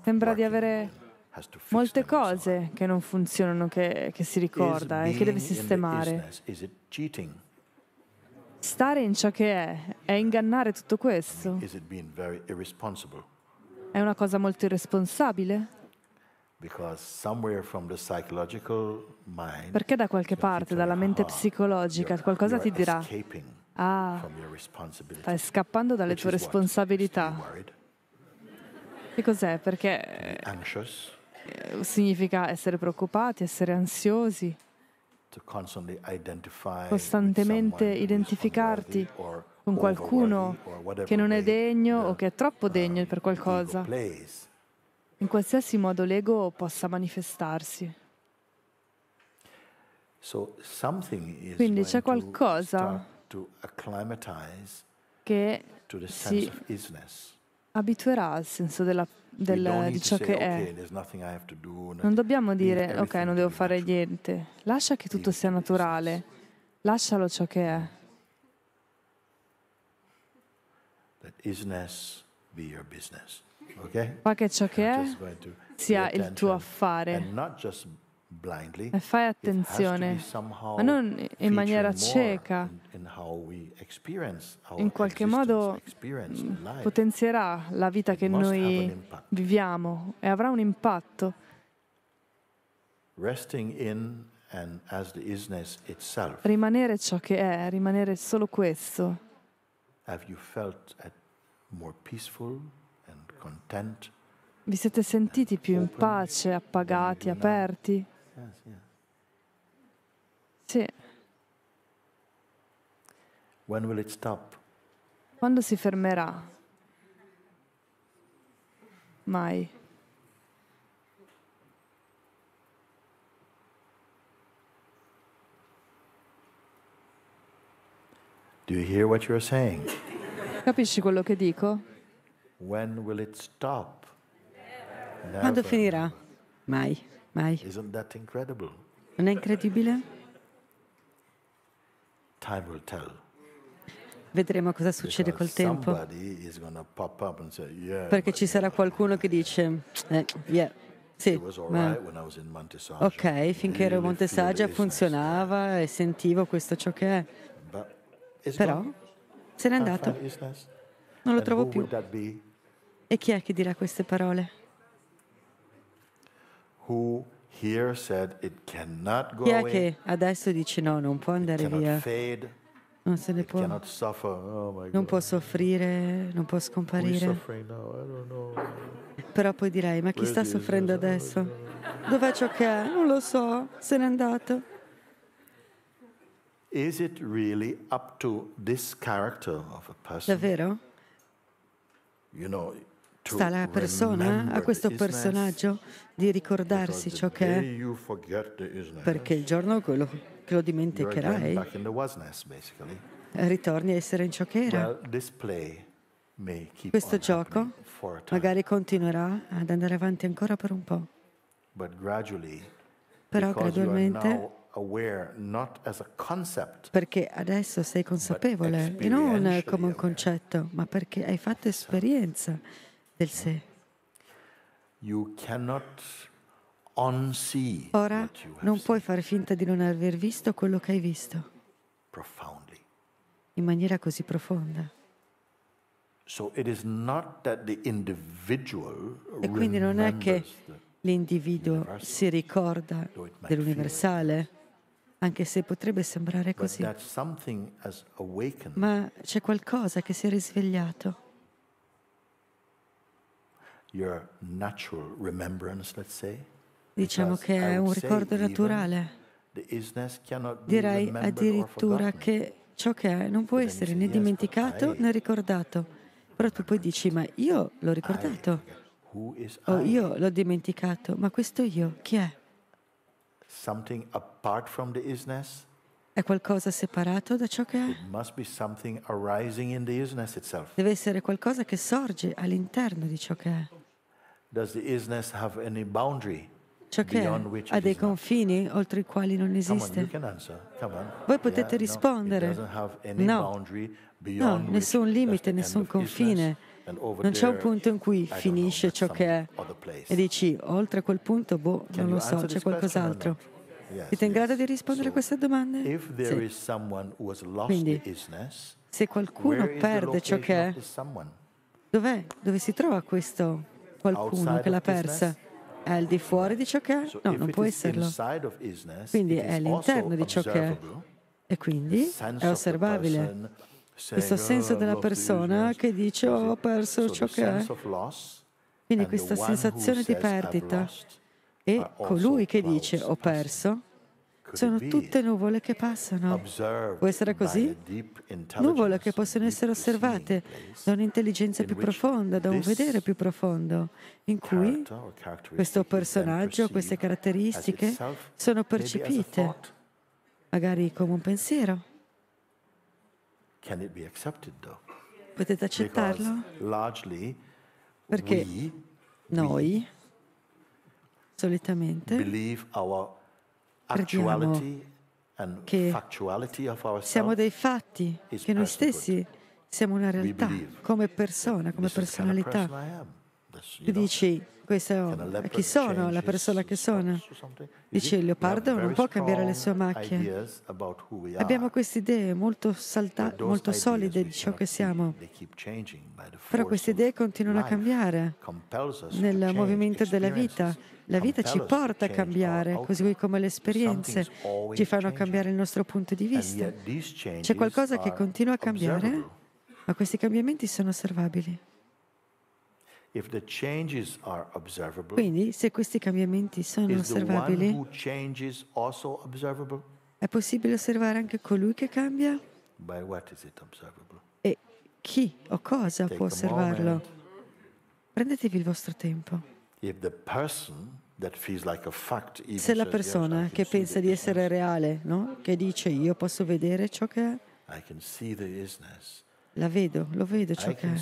Sembra di avere molte cose che non funzionano, che, che si ricorda e che deve sistemare. Stare in ciò che è è ingannare tutto questo? È una cosa molto irresponsabile. Perché da qualche parte, dalla mente psicologica, qualcosa ti dirà, ah, stai scappando dalle tue responsabilità. Che cos'è? Perché eh, significa essere preoccupati, essere ansiosi, costantemente identificarti con qualcuno che non è degno o che è troppo degno per qualcosa, in qualsiasi modo l'ego possa manifestarsi. Quindi c'è qualcosa che si abituerà al senso della, del, di ciò che è. Non dobbiamo dire ok, non devo fare niente, lascia che tutto sia naturale, lascialo ciò che è. that isness be your business. Okay? Fa che ciò che è sia il tuo affare. E fai attenzione, ma non in maniera cieca. In qualche modo potenzierà la vita che noi viviamo e avrà un impatto. Rimanere ciò che è, rimanere solo questo. Have you felt at more peaceful and content? Vi siete sentiti più in pace, appagati, aperti? Sì. Quando si fermerà? Mai. Do you hear what you're saying? Capisci quello che dico? When will it stop? Never. Quando finirà? Mai, mai. Isn't that incredible? Non è incredibile? Time will tell. Vedremo cosa succede Because col tempo. Is pop up and say, yeah, Perché ci sarà qualcuno che dice, eh, yeah, sì, ma... ok, finché ero a Montesaggia funzionava e sentivo questo ciò che è. Però se n'è andato. Non lo trovo più. E chi è che dirà queste parole? Chi è che adesso dice no, non può andare via? Non se ne può. Oh non può soffrire, non può scomparire. Però poi direi, ma chi sta soffrendo adesso? Dov'è ciò che è? Non lo so, se n'è andato. Is it really up to this character of a person? Davvero? You know, Sta alla persona, a questo personaggio, di ricordarsi ciò che è, perché il giorno che che lo dimenticherai ritorni a essere in ciò che era. Questo gioco magari continuerà ad andare avanti ancora per un po', però gradualmente perché adesso sei consapevole e non come un concetto, ma perché hai fatto esperienza del sé. Ora non puoi fare finta di non aver visto quello che hai visto in maniera così profonda. e quindi non è che l'individuo si ricorda dell'universale, anche se potrebbe sembrare così. Ma c'è qualcosa che si è risvegliato. Diciamo che è un ricordo naturale. Direi addirittura che ciò che è non può essere né dimenticato né ricordato. Però tu poi dici, ma io l'ho ricordato. O io l'ho dimenticato, ma questo io chi è? something apart from the isness. È qualcosa separato da ciò che è? It must be something arising in the isness itself. Deve essere qualcosa che sorge all'interno di ciò che è. Does the isness have any boundary? Ciò che beyond which ha dei confini not? oltre i quali non esiste. Come on, Come on. Voi potete yeah, rispondere. No, no. no nessun limite, nessun confine. Non c'è un punto in cui finisce ciò che è e dici oltre quel punto, boh, non lo so, c'è qualcos'altro. Siete in grado di rispondere a queste domande? Quindi, se qualcuno perde ciò che è, dov'è? Dove si trova questo qualcuno che l'ha persa? È al di fuori di ciò che è? No, non può esserlo. Quindi è all'interno di ciò che è. E quindi è osservabile. Questo oh, senso della persona che dice oh, ho perso ciò che è. Quindi questa sensazione di perdita e colui che dice ho perso sono tutte nuvole che passano. Può essere così? Nuvole che possono essere osservate da un'intelligenza più profonda, da un vedere più profondo, in cui questo personaggio, queste caratteristiche sono percepite, magari come un pensiero. Potete accettarlo? Perché noi solitamente believe our siamo dei fatti, che noi stessi siamo una realtà, come persona, come personalità. Tu dici, questa, chi sono, la persona che sono? Dice il leopardo non può cambiare le sue macchie. Abbiamo queste idee molto, salta- molto solide di ciò che siamo, però queste idee continuano a cambiare nel movimento della vita. La vita ci porta a cambiare, così come le esperienze ci fanno cambiare il nostro punto di vista. C'è qualcosa che continua a cambiare, ma questi cambiamenti sono osservabili. Quindi, se questi cambiamenti sono osservabili, è possibile osservare anche colui che cambia? E chi o cosa può osservarlo? Prendetevi il vostro tempo. If the person se la persona che pensa di essere reale, no? che dice io posso vedere ciò che è, la vedo, lo vedo ciò che è.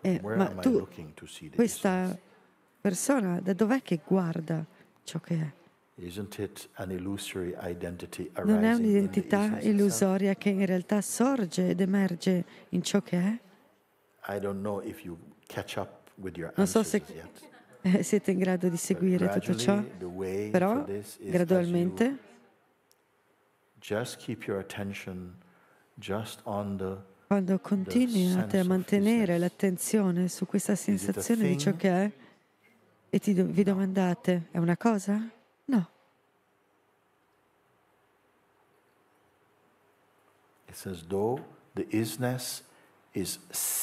Eh, ma tu, questa persona, da dov'è che guarda ciò che è? Non è un'identità illusoria che in realtà sorge ed emerge in ciò che è? Non so se eh, siete in grado di seguire tutto ciò, però gradualmente quando continuate a mantenere l'attenzione su questa sensazione di ciò che è e ti, vi domandate è una cosa? No.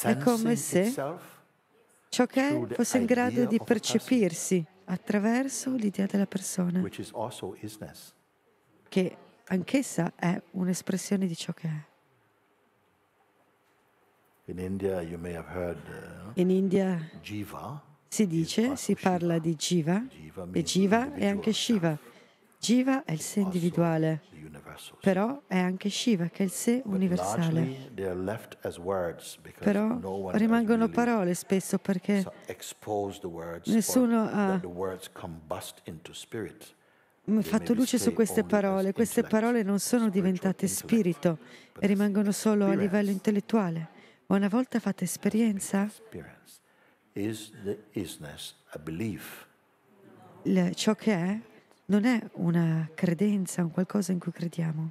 È come se ciò che è fosse in grado di percepirsi attraverso l'idea della persona, che anch'essa è un'espressione di ciò che è. In India, heard, uh, in India si dice, si parla di Jiva, e Jiva è anche Shiva, Jiva è il sé individuale, però è anche Shiva che è il sé universale. Però rimangono parole spesso perché nessuno ha fatto luce su queste parole. Queste parole non sono diventate spirito e rimangono solo a livello intellettuale. Ma una volta fatta esperienza, ciò che è non è una credenza, un qualcosa in cui crediamo.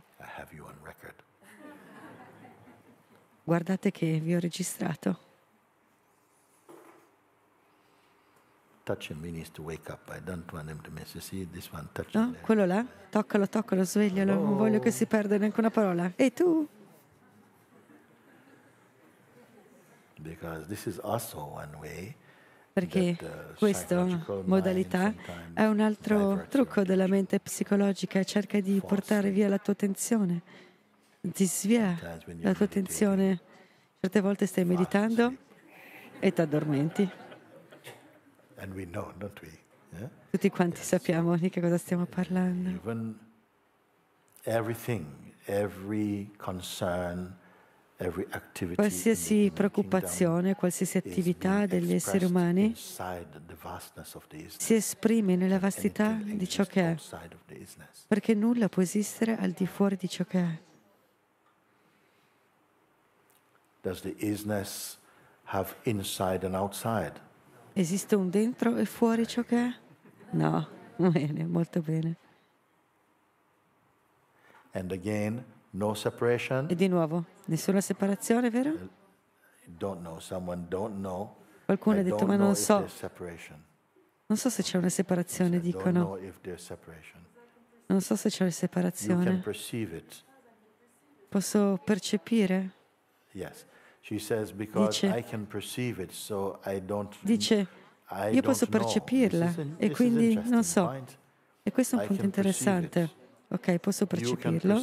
Guardate che vi ho registrato. I don't want him to miss. You see this one, no, Quello là? Toccalo, toccalo, sveglialo. Non voglio che si perda neanche una parola. E tu? Because this is also one way perché uh, questa modalità è un altro trucco della mente psicologica, cerca di portare via la tua attenzione, ti svia la tua attenzione. Certe volte stai meditando e ti addormenti. Tutti quanti sappiamo di che cosa stiamo parlando. Everything, every concern, Qualsiasi preoccupazione, qualsiasi attività degli esseri umani si esprime nella vastità di ciò che è, perché nulla può esistere al di fuori di ciò che è. Esiste un dentro e fuori ciò che è? No, bene, molto bene. And again, No separation. E di nuovo, nessuna separazione, vero? Don't know, someone don't know. Qualcuno I ha detto, ma non so. Non so se c'è una separazione, so, dicono. Non so se c'è una separazione. Posso percepire? Yes. Says, dice, it, so dice io posso percepirla in, e quindi non so. E questo è un I punto interessante. Ok, posso percepirlo.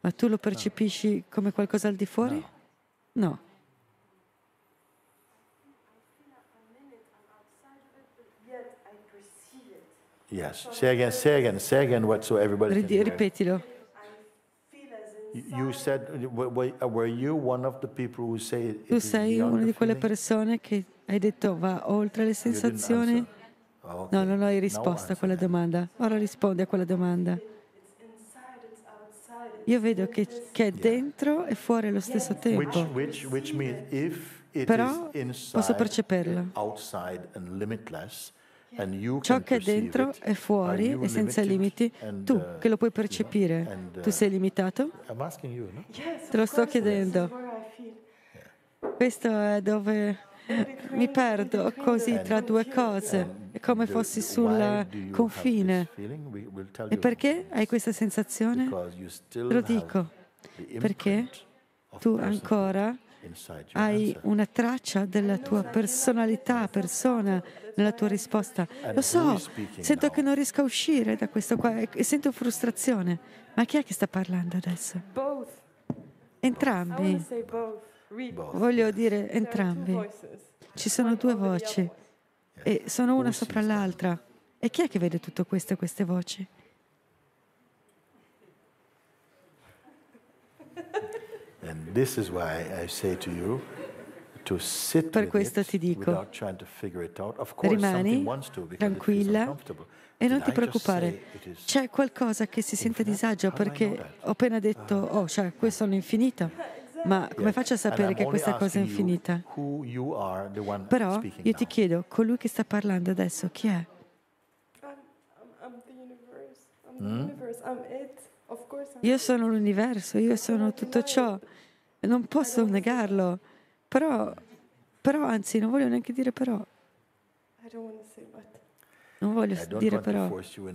Ma tu lo percepisci come qualcosa al di fuori? No. Yes. Say again, say again, say again what so everybody Ridi- Ripetilo. You said, uh, were you one of the people who say Tu sei una di quelle persone che hai detto va oltre le sensazioni? No, non hai risposto a quella eh. domanda. Ora rispondi a quella domanda. Io vedo che, che è dentro e fuori allo stesso tempo. Which, which, which Però posso percepirla. Ciò che è dentro e fuori e senza limiti, tu uh, che lo puoi percepire, tu sei uh, limitato? Te lo sto chiedendo. Questo è dove mi perdo così tra due cose come fossi sul confine. E perché hai questa sensazione? Lo dico, perché tu ancora hai una traccia della tua personalità, persona, nella tua risposta. Lo so, sento che non riesco a uscire da questo qua e sento frustrazione. Ma chi è che sta parlando adesso? Entrambi. Voglio dire entrambi. Ci sono due voci e sono una sopra l'altra. E chi è che vede tutto questo e queste voci? You, per questo ti dico, rimani tranquilla e non ti preoccupare. C'è qualcosa che si sente a disagio perché ho appena detto, ah. oh, cioè, questo è un infinito ma come faccio a sapere che questa cosa è infinita? Però io ti chiedo, colui che sta parlando adesso, chi è? Hmm? Io sono l'universo, io sono tutto ciò, non posso negarlo, però, però anzi non voglio neanche dire però. I don't want to say but. Non voglio dire però, io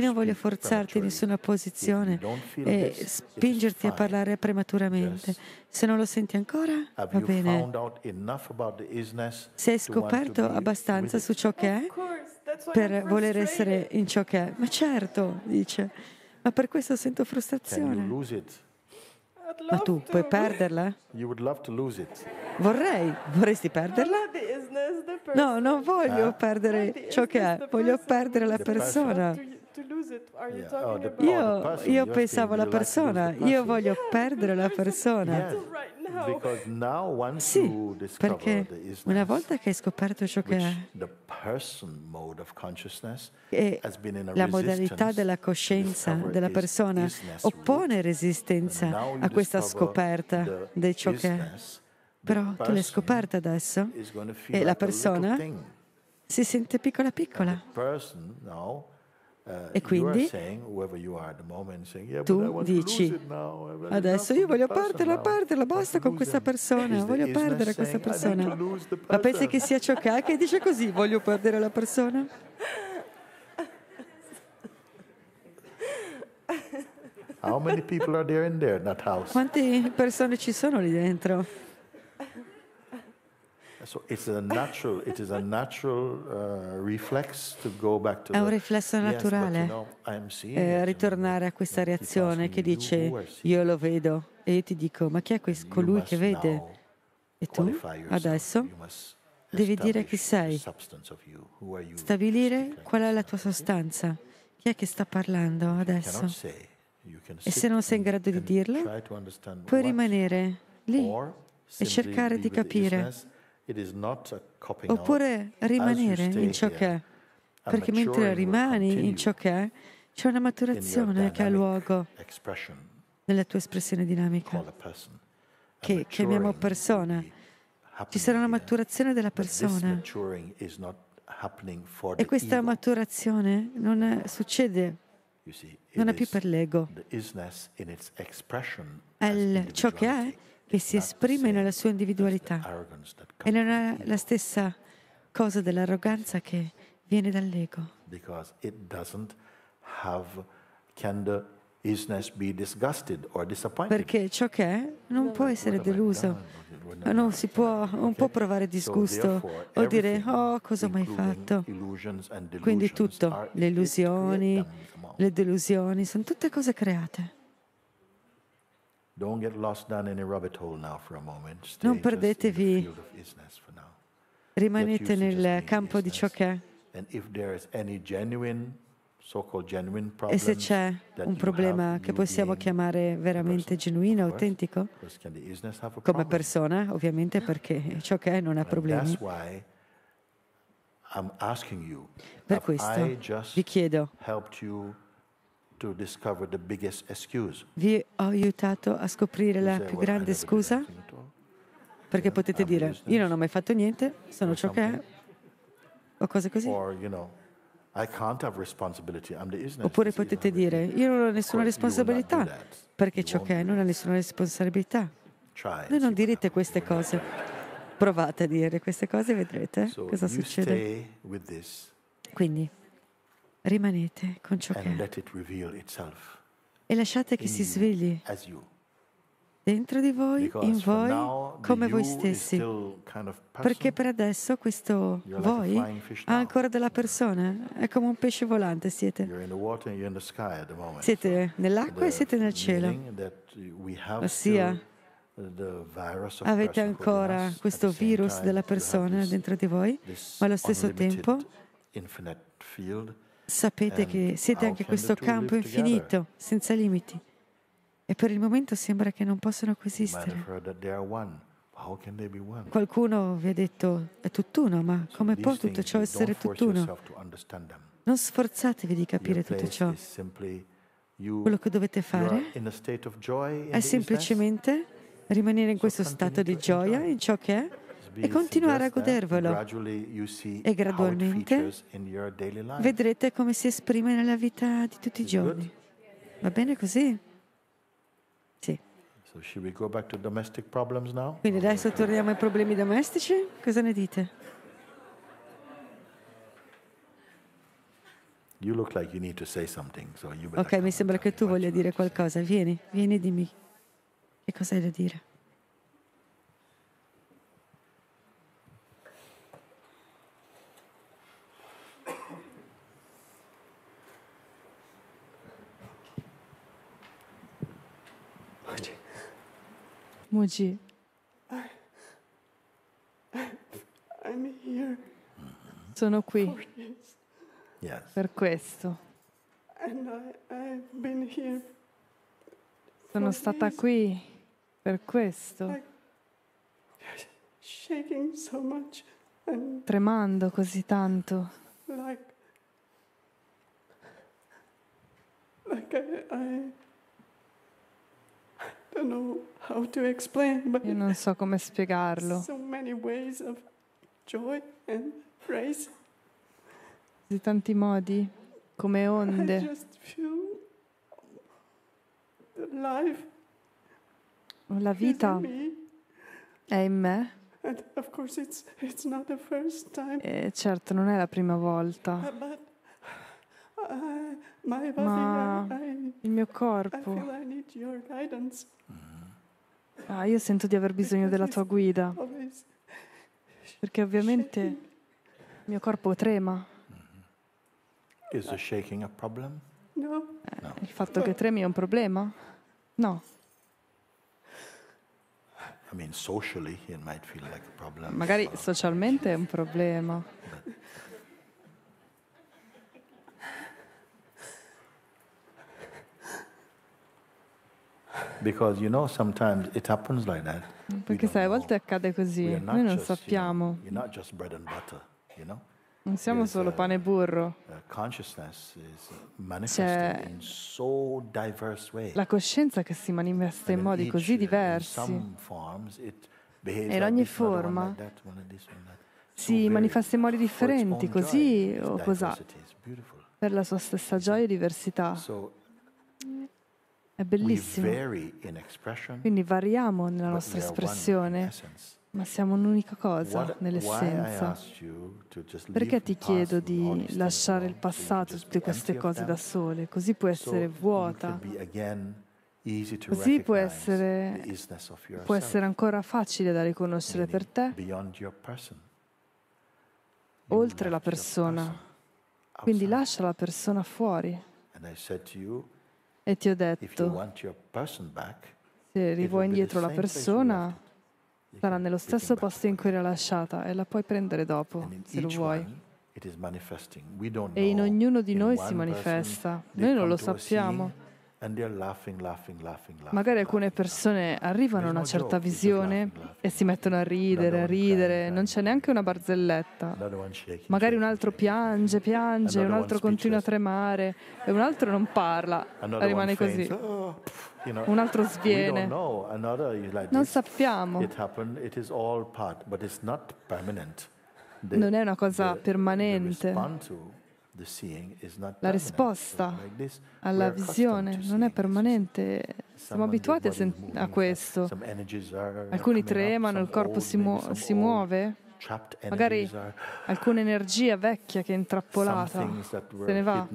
non voglio forzarti in nessuna posizione e spingerti a parlare prematuramente. Se non lo senti ancora, va bene. Se hai scoperto abbastanza su ciò che è per voler essere in ciò che è, ma certo, dice, ma per questo sento frustrazione. Ma tu puoi perderla? Vorrei, vorresti perderla? No, non voglio eh? perdere ciò che è, voglio perdere la persona. Io, io pensavo alla persona, io voglio perdere la persona. Sì, perché una volta che hai scoperto ciò che è, e la modalità della coscienza della persona oppone resistenza a questa scoperta di ciò che è. Però tu l'hai scoperta adesso e la persona si sente piccola piccola. Uh, e quindi tu dici, adesso io voglio perderla, perderla, basta con questa persona, voglio perdere questa persona. Ma pensi che sia ciò che dice così, voglio perdere la persona? Quante persone ci sono lì dentro? Uh, è un riflesso naturale eh, ritornare a questa reazione che dice io lo vedo e io ti dico ma chi è quest- colui che vede? E tu adesso devi dire chi sei, stabilire qual è la tua sostanza, chi è che sta parlando adesso. E se non sei in grado di dirlo, puoi rimanere lì e cercare di capire Oppure rimanere in ciò che è, perché mentre rimani in ciò che è, c'è una maturazione che ha luogo nella tua espressione dinamica, che chiamiamo persona. Ci sarà una maturazione della persona. E questa maturazione non è, succede, non è più per l'ego. È ciò che è che si esprime nella sua individualità e non è la stessa cosa dell'arroganza che viene dall'ego. Perché ciò che è non può essere deluso, non si può, non può provare disgusto o dire oh cosa ho mai fatto. Quindi tutto, le illusioni, le delusioni, sono tutte cose create. Non perdetevi, rimanete nel campo di ciò che è. E se c'è un problema che possiamo chiamare veramente genuino, autentico, come persona, ovviamente perché ciò che è non ha problemi. Per questo vi chiedo, vi ho aiutato a scoprire la più grande scusa? Perché potete dire, io non ho mai fatto niente, sono ciò che è, o cose così. Oppure potete dire, io non ho nessuna responsabilità, perché ciò che è non ha nessuna responsabilità. Noi non direte queste cose, provate a dire queste cose e vedrete cosa succede. Quindi rimanete con ciò che è e lasciate che si svegli dentro di voi, in voi, come voi stessi. Perché per adesso questo voi ha ancora della persona, è come un pesce volante siete. Siete nell'acqua e siete nel cielo. Ossia, avete ancora questo virus della persona dentro di voi, ma allo stesso tempo sapete che siete anche questo campo infinito, senza limiti. E per il momento sembra che non possano coesistere. Qualcuno vi ha detto è tutt'uno, ma come può tutto ciò essere tutt'uno? Non sforzatevi di capire tutto ciò. Quello che dovete fare è semplicemente rimanere in questo stato di gioia, in ciò che è, e continuare a godervelo. E gradualmente vedrete come si esprime nella vita di tutti i giorni. Va bene così? Sì. Quindi adesso torniamo ai problemi domestici? Cosa ne dite? Like so ok, mi sembra che tu voglia dire qualcosa. Vieni, vieni, dimmi. Che cosa hai da dire? Muji. Sono qui per questo. Sono stata qui per questo. Tremando così tanto. Like, like I, I... Io non so come spiegarlo. Di tanti modi, come onde. Oh, la vita è in me. E eh, certo non è la prima volta ma il mio corpo. Ah, io sento di aver bisogno della tua guida, perché ovviamente il mio corpo trema. Mm-hmm. Is the shaking a problem? No. Eh, il fatto che tremi è un problema? No. I mean, it might feel like a Magari socialmente è un problema. Because, you know, sometimes it happens like that. Mm, perché sai, a volte accade così, noi non sappiamo. Non siamo solo uh, pane e burro. Uh, C'è cioè, la coscienza che si manifesta in modi così uh, diversi. E in ogni forma si manifesta in modi differenti, così o cos'ha, per la sua stessa gioia e diversità. È bellissimo. Quindi variamo nella nostra espressione, ma siamo un'unica cosa nell'essenza. Perché ti chiedo di lasciare il passato, tutte queste cose da sole, così può essere vuota. Così può essere, può essere ancora facile da riconoscere per te, oltre la persona. Quindi lascia la persona fuori. E ti ho detto, se rivuoi indietro la persona, sarà nello stesso posto in cui era lasciata e la puoi prendere dopo, se lo vuoi. E in ognuno di noi si manifesta. Noi non lo sappiamo. Magari alcune persone arrivano a una certa visione e si mettono a ridere, a ridere, non c'è neanche una barzelletta. Magari un altro piange, piange, un altro continua a tremare e un altro non parla, rimane così. Oh, un altro sviene. Non sappiamo. Non è una cosa permanente la risposta alla visione non è permanente. Siamo abituati a, sen- a questo. Alcuni tremano, il corpo si, mu- si muove. Magari alcuna energia vecchia che è intrappolata se ne va.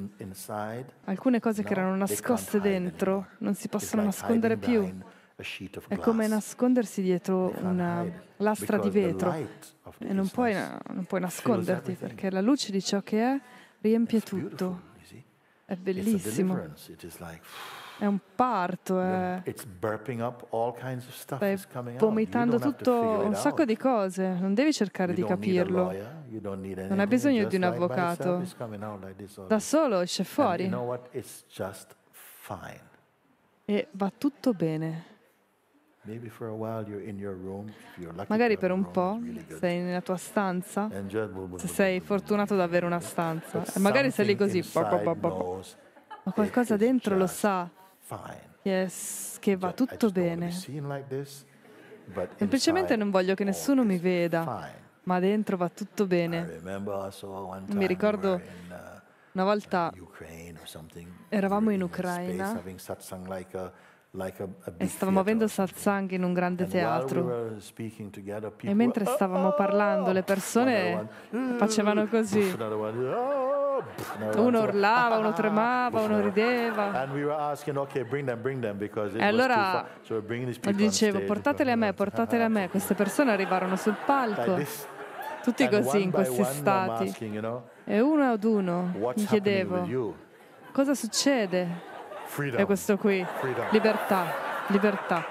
Alcune cose che erano nascoste dentro non si possono nascondere più. È come nascondersi dietro una lastra di vetro e non puoi, non puoi nasconderti perché la luce di ciò che è riempie tutto. È bellissimo. È un parto. È... Eh. Stai vomitando tutto un sacco di cose. Non devi cercare di capirlo. Non hai bisogno di un avvocato. Da solo esce fuori. E va tutto bene. Magari per un po' sei nella tua stanza, se sei fortunato ad avere una stanza, e magari sei lì così, ma qualcosa dentro lo sa yes, che va tutto bene. Semplicemente non voglio che nessuno mi veda, ma dentro va tutto bene. Mi ricordo uh, una volta eravamo in Ucraina e stavamo avendo satsang in un grande teatro e mentre stavamo oh, parlando le persone facevano così oh, uno urlava, uno tremava, uno rideva e allora dicevo portatele a me, portatele a me queste persone arrivarono sul palco tutti così in questi stati e uno ad uno gli chiedevo cosa succede Freedom. È questo qui. Freedom. Libertà, libertà.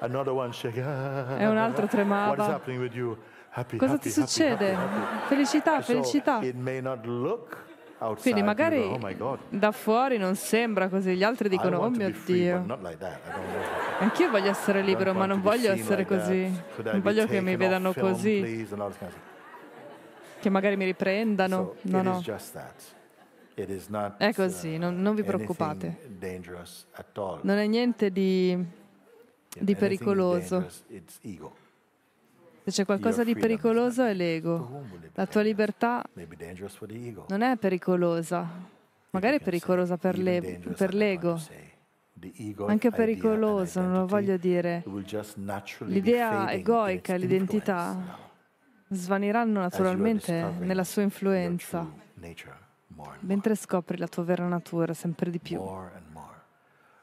Another one shake. e un altro tremava. What is with you? Happy, Cosa happy, ti succede? Happy, felicità, felicità. So Quindi magari you know, oh da fuori non sembra così, gli altri dicono oh mio Dio. Like Anch'io voglio essere libero, ma non voglio essere like così. Non voglio che mi vedano film, così. Please, che magari mi riprendano. So no, no. È così, uh, non, non vi preoccupate. Non è niente di, di pericoloso. Se c'è qualcosa di pericoloso è l'ego. La tua libertà non è pericolosa, magari è pericolosa per, le, per l'ego. Anche pericoloso, non lo voglio dire. L'idea egoica, l'identità svaniranno naturalmente nella sua influenza mentre scopri la tua vera natura sempre di più,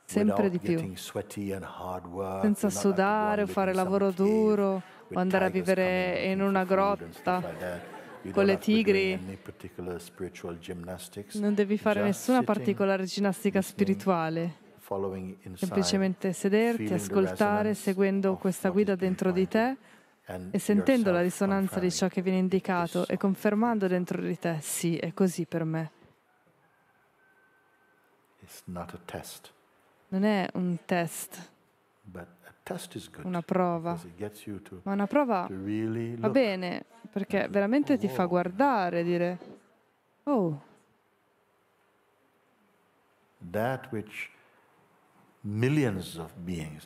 sempre di più, senza sudare o fare lavoro duro o andare a vivere in una grotta con le tigri non devi fare nessuna particolare ginnastica spirituale semplicemente sederti, ascoltare, seguendo questa guida dentro di te e sentendo la risonanza di ciò che viene indicato e confermando dentro di te, sì, è così per me. Non è un test, una prova, ma una prova va bene perché veramente ti fa guardare, e dire, oh.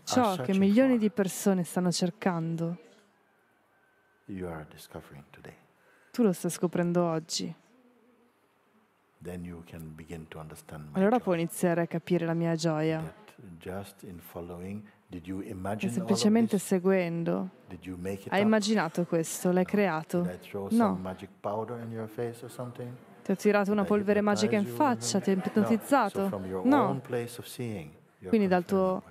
Ciò che milioni di persone stanno cercando tu lo stai scoprendo oggi. Allora puoi iniziare a capire la mia gioia. E semplicemente seguendo, hai immaginato questo, l'hai creato? No. Ti ho tirato una polvere magica in faccia, ti ho ipnotizzato? No. Quindi dal tuo,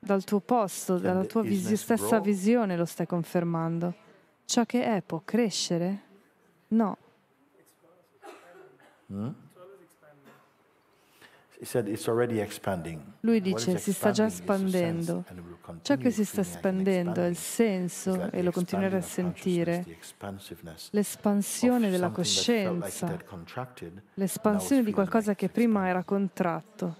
dal tuo posto, dalla tua visi- stessa visione lo stai confermando ciò che è può crescere? No. Mm? Lui dice si sta già espandendo. Ciò che si sta espandendo è il senso e lo continuerà a sentire. L'espansione della coscienza, l'espansione di qualcosa che prima era contratto.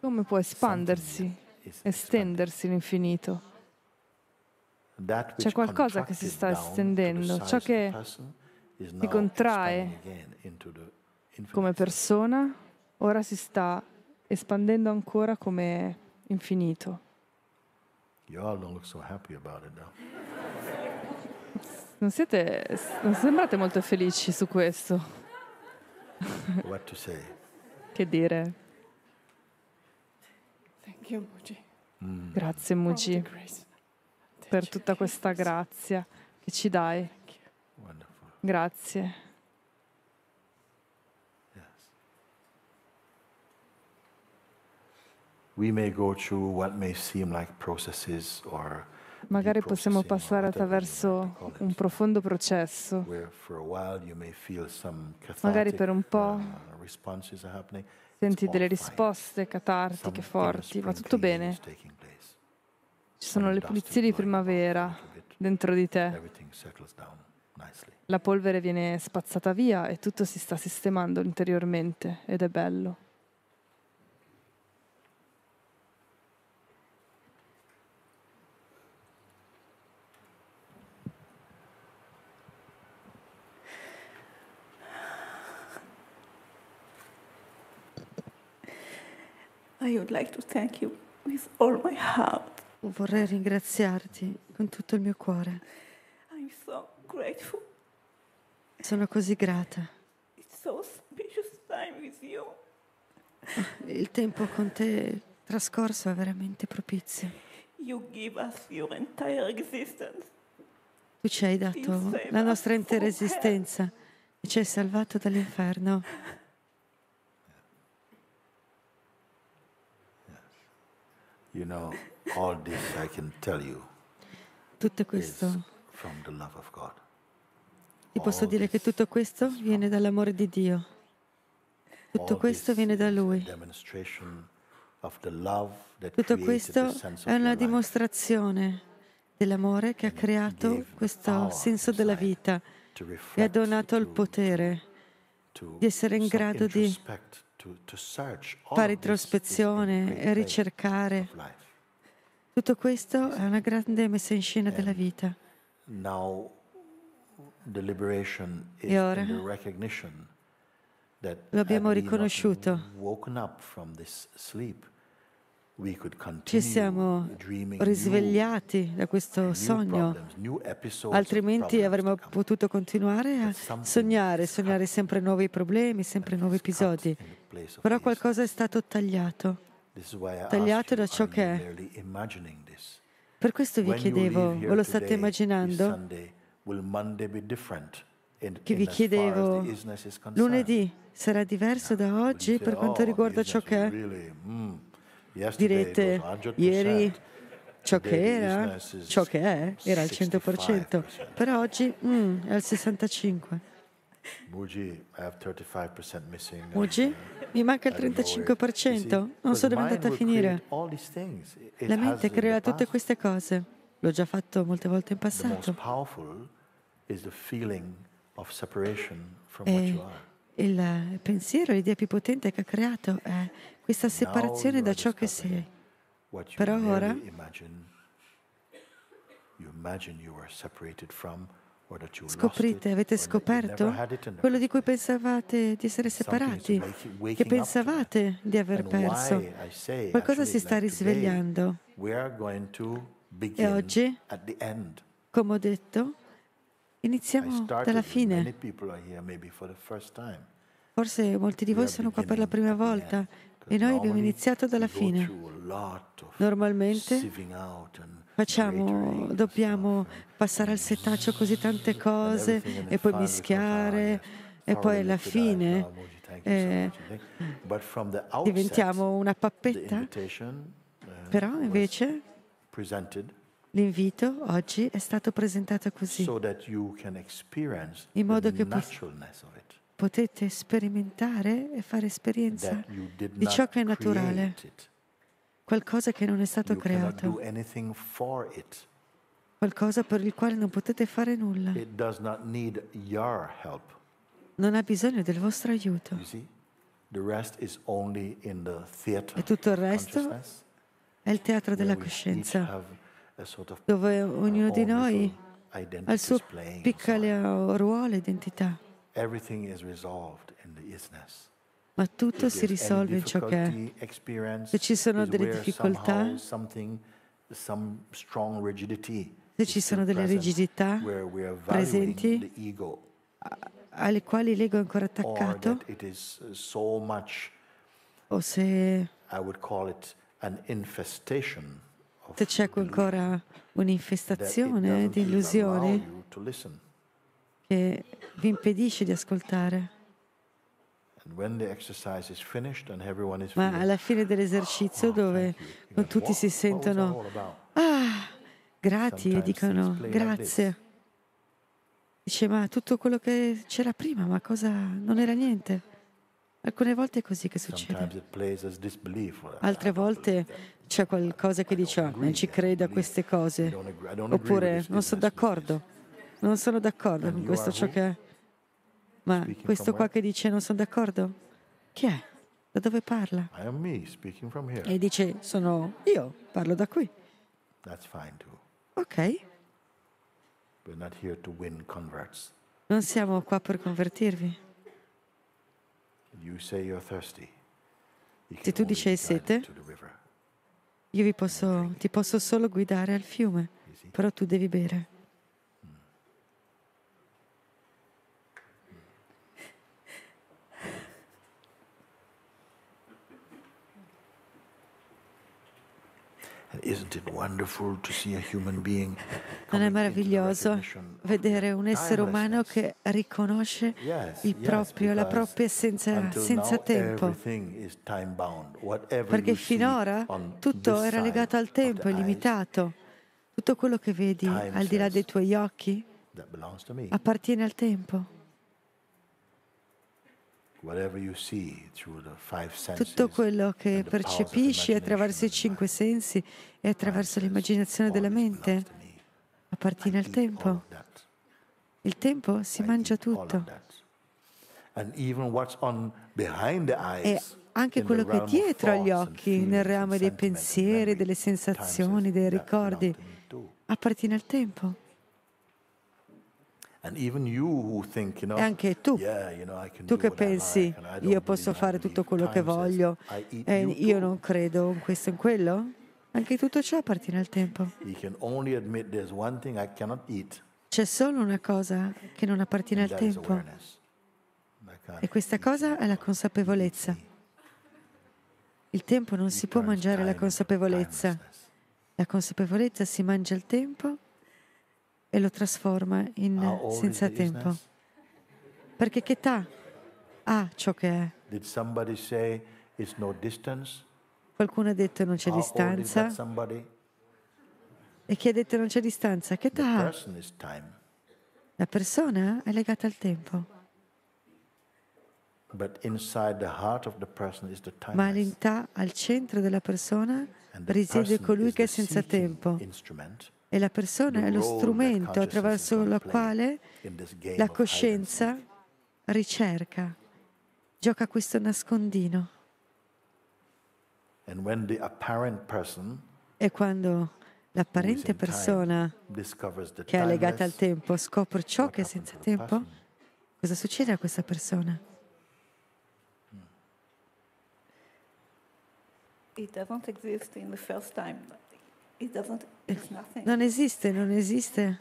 Come può espandersi, estendersi l'infinito? C'è qualcosa che si sta estendendo, ciò che si contrae come persona ora si sta espandendo ancora come infinito. Non, siete, non sembrate molto felici su questo. che dire? Grazie Muji per tutta questa grazia che ci dai. Grazie. Magari possiamo passare attraverso un profondo processo. Magari per un po' uh, senti delle risposte catartiche forti, ma tutto bene. Ci sono le pulizie di primavera dentro di te. La polvere viene spazzata via e tutto si sta sistemando interiormente ed è bello. I would like to thank you with all my heart vorrei ringraziarti con tutto il mio cuore. So Sono così grata. So il tempo con te trascorso è veramente propizio. Tu ci hai dato la nostra intera esistenza e ci hai salvato dall'inferno. You know. All this I can tell you tutto questo from the love of God. Ti posso dire che tutto questo viene dall'amore di Dio. Tutto questo viene da Lui. Tutto questo è una dimostrazione dell'amore che ha creato questo senso della vita e ha donato il potere di essere in grado di fare introspezione e ricercare tutto questo è una grande messa in scena della vita. Now the liberation is e ora in the recognition that lo abbiamo riconosciuto. up from this sleep, we could Ci siamo risvegliati da questo sogno, altrimenti avremmo potuto continuare a sognare, sognare sempre nuovi problemi, sempre nuovi episodi. Però qualcosa è stato tagliato tagliate da ciò che è. Per questo vi chiedevo, ve lo state immaginando? Che vi chiedevo, lunedì sarà diverso da oggi per quanto oh, riguarda ciò che è? Mm, Direte, ieri ciò che era, ciò che è, era al 100%, però oggi mm, è al 65%. Muji, uh, Muji, mi manca il 35%, non so dove è andata a finire. La mente crea tutte queste cose, l'ho già fatto molte volte in passato. E il pensiero, l'idea più potente che ha creato è questa separazione da ciò che sei. Però ora, you imagine you are separated from Scoprite, avete scoperto quello di cui pensavate di essere separati, che pensavate di aver perso. Qualcosa si sta risvegliando. E oggi, come ho detto, iniziamo dalla fine. Forse molti di voi sono qua per la prima volta e noi abbiamo iniziato dalla fine. Normalmente facciamo, dobbiamo passare al setaccio così tante cose e poi mischiare e poi alla fine eh, diventiamo una pappetta. Però invece l'invito oggi è stato presentato così, in modo che potete sperimentare e fare esperienza di ciò che è naturale qualcosa che non è stato creato, qualcosa per il quale non potete fare nulla. Non ha bisogno del vostro aiuto. e tutto il resto è il teatro della coscienza, dove ognuno di noi ha il suo piccolo ruolo, identità. Everything is resolved in the isness ma tutto si risolve in ciò che è. Se ci sono delle difficoltà, se ci sono delle rigidità presenti alle quali l'ego è ancora attaccato, uh, o se se c'è ancora un'infestazione di illusioni che vi impedisce di ascoltare. Ma alla fine dell'esercizio, ah, dove tutti si sentono ah, grati e dicono grazie, dice: Ma tutto quello che c'era prima, ma cosa non era niente? Alcune volte è così che succede. Altre volte c'è qualcosa che dice, oh, non ci credo a queste cose. Oppure non sono d'accordo. Non sono d'accordo con questo ciò che è. Ma questo qua che dice non sono d'accordo, chi è? Da dove parla? E dice sono io, parlo da qui. Ok. Non siamo qua per convertirvi. You Se tu dici hai sete, io posso, ti posso solo guidare al fiume, però tu devi bere. Non è meraviglioso vedere un essere umano che riconosce proprio, la propria essenza senza tempo? Perché finora tutto era legato al tempo, è limitato. Tutto quello che vedi al di là dei tuoi occhi appartiene al tempo. Tutto quello che percepisci attraverso i cinque sensi e attraverso l'immaginazione della mente appartiene al tempo. Il tempo si mangia tutto. E anche quello che è dietro agli occhi, nel reame dei pensieri, delle sensazioni, dei ricordi, appartiene al tempo. E anche tu, tu che pensi, io posso fare tutto quello che voglio, e io non credo in questo e in quello? Anche tutto ciò appartiene al tempo. C'è solo una cosa che non appartiene al tempo. E questa cosa è la consapevolezza. Il tempo non si può mangiare la consapevolezza. La consapevolezza si mangia il tempo e lo trasforma in senza tempo. Perché che età ha ciò che è? Say, no Qualcuno ha detto non c'è How distanza. E chi ha detto non c'è distanza? Che età ha? La persona è legata al tempo. Ma all'intà, al centro della persona, risiede colui che è senza tempo e la persona, è lo strumento attraverso il quale la coscienza ricerca, gioca questo nascondino. E quando l'apparente persona che è legata al tempo scopre ciò che è senza tempo, cosa succede a questa persona? It doesn't exist in the first time. Non esiste, non esiste.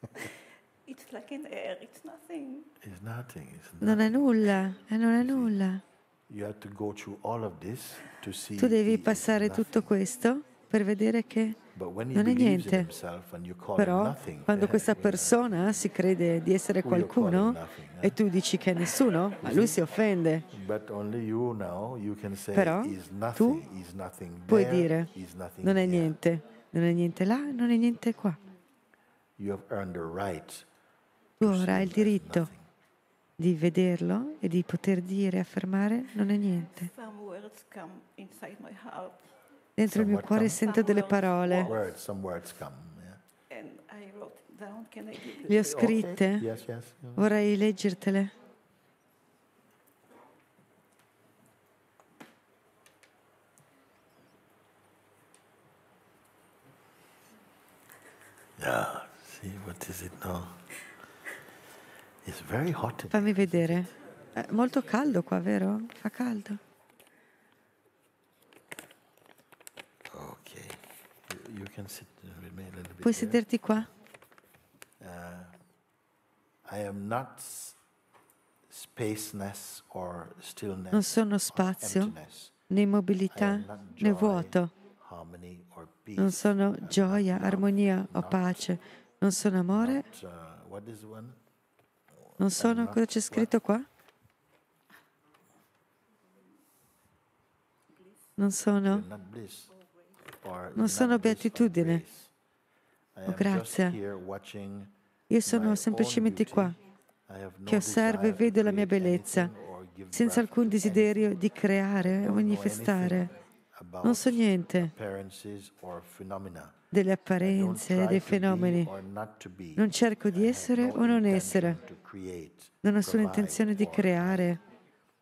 Non è nulla, e eh, non è nulla. Tu devi passare tutto questo per vedere che non è niente. Però quando eh, questa eh, persona si crede di essere qualcuno e tu dici che è nessuno, ma lui si offende. Però tu puoi dire non è niente, non è niente là, non è niente qua. Right tu avrai il diritto di vederlo e di poter dire, e affermare, non è niente. Dentro il mio cuore sento delle parole. Words, words come, yeah. Le ho scritte. Vorrei leggertele. Yeah, see, what is it now? It's very hot. Fammi vedere. È molto caldo qua, vero? Fa caldo. Ok. You, can sit, remain uh, a little bit Puoi there. sederti qua? Uh, I am not spaceless or stillness. Non sono spazio, né mobilità, né vuoto. Harmony or non sono gioia, armonia o pace, non sono amore, uh, non sono cosa c'è scritto qua? Non sono, non sono beatitudine o grazia. Io sono semplicemente qua, che osservo e vedo la mia bellezza, senza alcun desiderio di creare o manifestare non so niente delle apparenze, dei fenomeni. Non cerco di essere o non essere. Non ho nessuna intenzione di creare,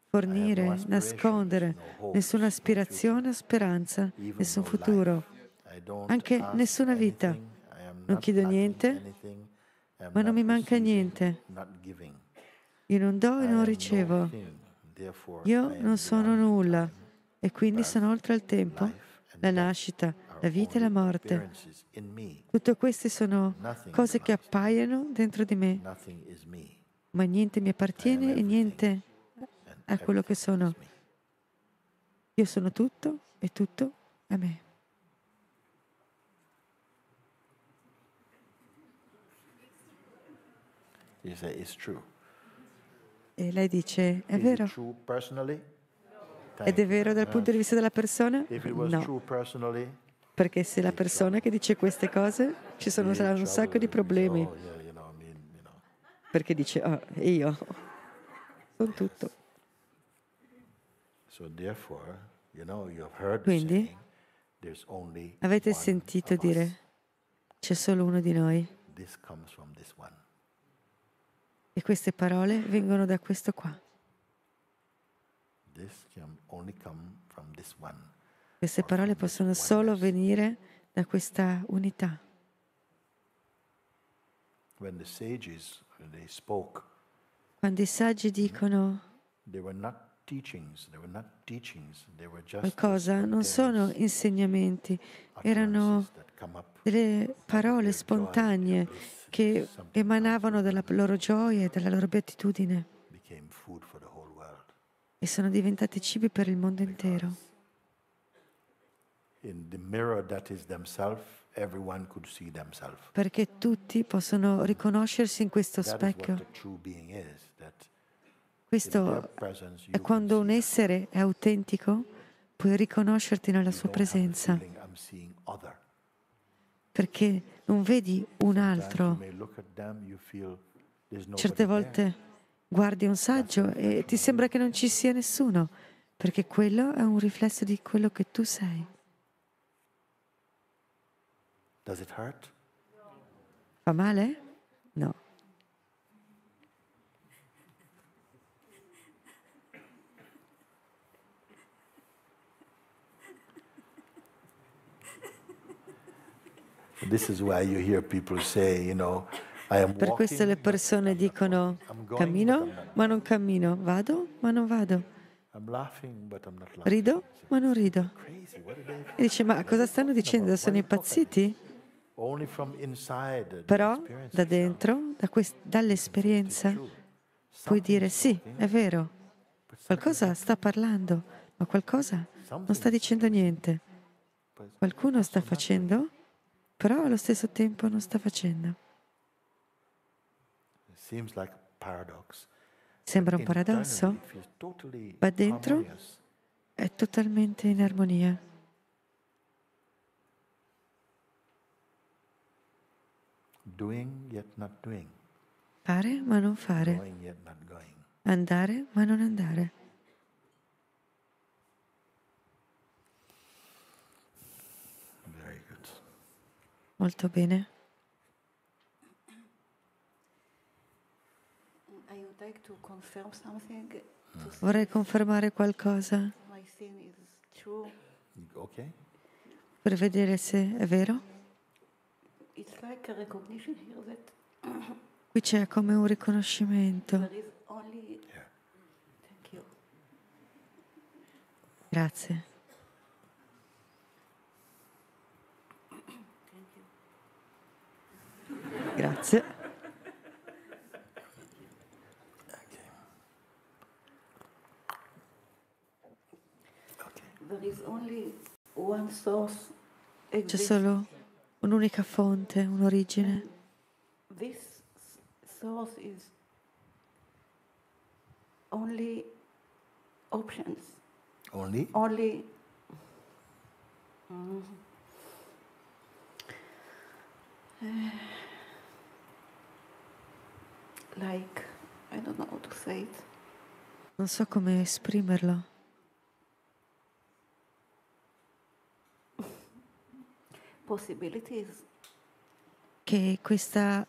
fornire, nascondere, nessuna aspirazione o speranza, nessun futuro, anche nessuna vita. Non chiedo niente, ma non mi manca niente. Io non do e non ricevo. Io non sono nulla e quindi sono oltre il tempo, la nascita, la vita e la morte. Tutte queste sono cose che appaiono dentro di me, ma niente mi appartiene e niente è quello che sono. Io sono tutto e tutto è me. E lei dice, è vero. Ed è vero dal punto di vista della persona? No. Perché se la persona che dice queste cose ci sono, saranno un sacco di problemi. Oh, Perché dice, oh, io sono tutto. Quindi avete sentito dire, c'è solo uno di noi. E queste parole vengono da questo qua. Queste parole possono solo venire da questa unità. Quando i saggi dicono mm-hmm, qualcosa, non sono insegnamenti, erano delle parole spontanee che emanavano dalla loro gioia e dalla loro beatitudine e sono diventati cibi per il mondo intero. Perché tutti possono riconoscersi in questo specchio. Questo è quando un essere è autentico, puoi riconoscerti nella sua presenza. Perché non vedi un altro. Certe volte guardi un saggio e ti sembra che non ci sia nessuno, perché quello è un riflesso di quello che tu sei. Fa male? No. This is why you hear people say, you know, per questo le persone dicono cammino ma non cammino, vado ma non vado, rido ma non rido. E dice ma cosa stanno dicendo? Sono impazziti? Però da dentro, da quest- dall'esperienza, puoi dire sì, è vero, qualcosa sta parlando, ma qualcosa non sta dicendo niente. Qualcuno sta facendo, però allo stesso tempo non sta facendo. Sembra un paradosso, ma dentro è totalmente in armonia. Fare ma non fare. Andare ma non andare. Molto bene. Ah. Vorrei confermare qualcosa okay. per vedere se è vero. Qui c'è come un riconoscimento. Grazie. Grazie. C'è solo un'unica fonte, un'origine. Only options. Only? Only. Mm. like, I don't know how to say it. Non so come esprimerlo. Che questa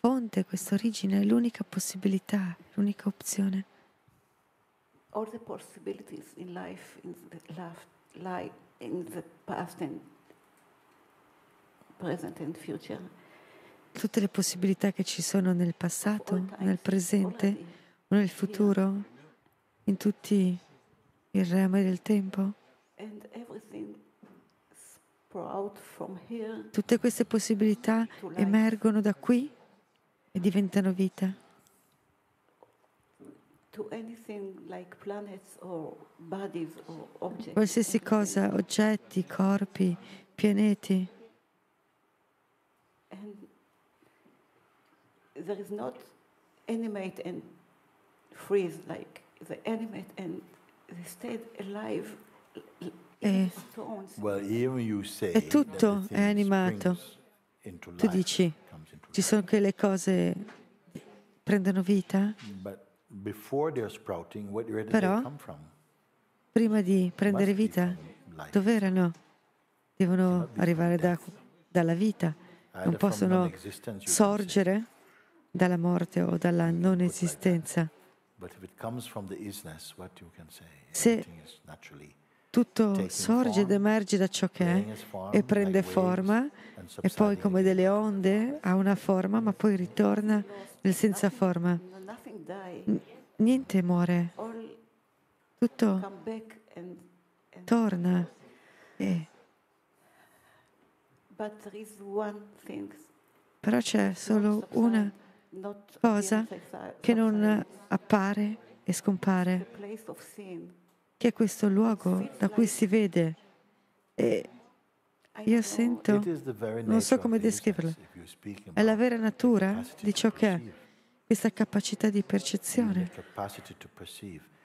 fonte, questa origine è l'unica possibilità, l'unica opzione. All the possibilities in life, in the, life, life, in the past and present and future. Tutte le possibilità che ci sono nel passato, nel presente, nel futuro, in tutti i rami del tempo. And everything Tutte queste possibilità emergono da qui e diventano vita. Qualsiasi cosa, oggetti, corpi, pianeti. There is not animate and freeze come the animate and they stayed e tutto è animato. Tu dici, ci sono che le cose prendono vita, però prima di prendere vita, dove erano? Devono arrivare da, dalla vita, non possono sorgere dalla morte o dalla non esistenza. Se tutto sorge ed emerge da ciò che è e prende forma e poi come delle onde ha una forma ma poi ritorna nel senza forma. N- niente muore, tutto torna. Eh. Però c'è solo una cosa che non appare e scompare che è questo luogo da cui si vede. E io sento, non so come descriverlo, è la vera natura di ciò che è, questa capacità di percezione,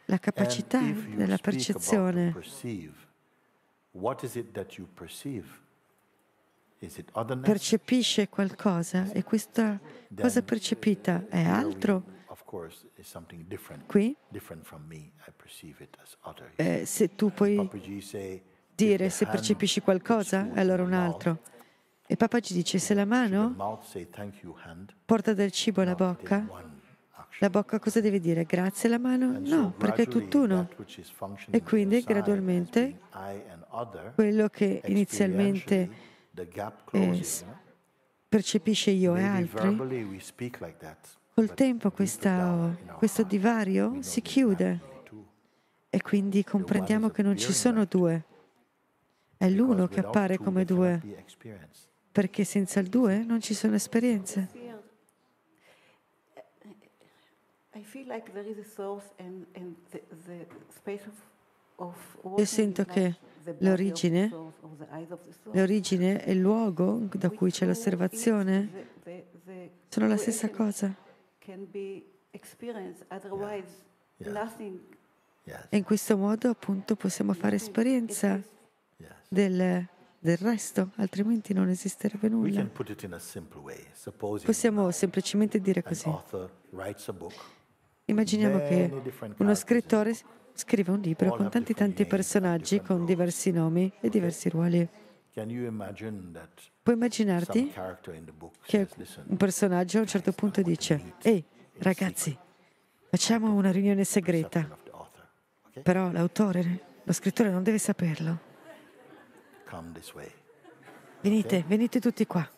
la capacità della percezione. Percepisce qualcosa e questa cosa percepita è altro Qui eh, se tu puoi dire se percepisci qualcosa, allora un altro. E Papaji dice se la mano porta del cibo alla bocca, la bocca cosa deve dire? Grazie la mano? No, perché è tutt'uno. E quindi gradualmente quello che inizialmente eh, percepisce io e altri, Col tempo questa, questo divario si chiude e quindi comprendiamo che non ci sono due. È l'uno che appare come due, perché senza il due non ci sono esperienze. Io sento che l'origine, l'origine e il luogo da cui c'è l'osservazione sono la stessa cosa can be experienced, otherwise yeah. Yeah. nothing. Yes. E in questo modo appunto possiamo fare esperienza del, del resto, altrimenti non esisterebbe nulla. Possiamo semplicemente dire così. Immaginiamo che uno scrittore scrive un libro con tanti tanti personaggi, con diversi nomi e diversi ruoli. Puoi immaginarti che un personaggio a un certo punto dice, ehi ragazzi, facciamo una riunione segreta, però l'autore, lo scrittore non deve saperlo. Venite, venite tutti qua.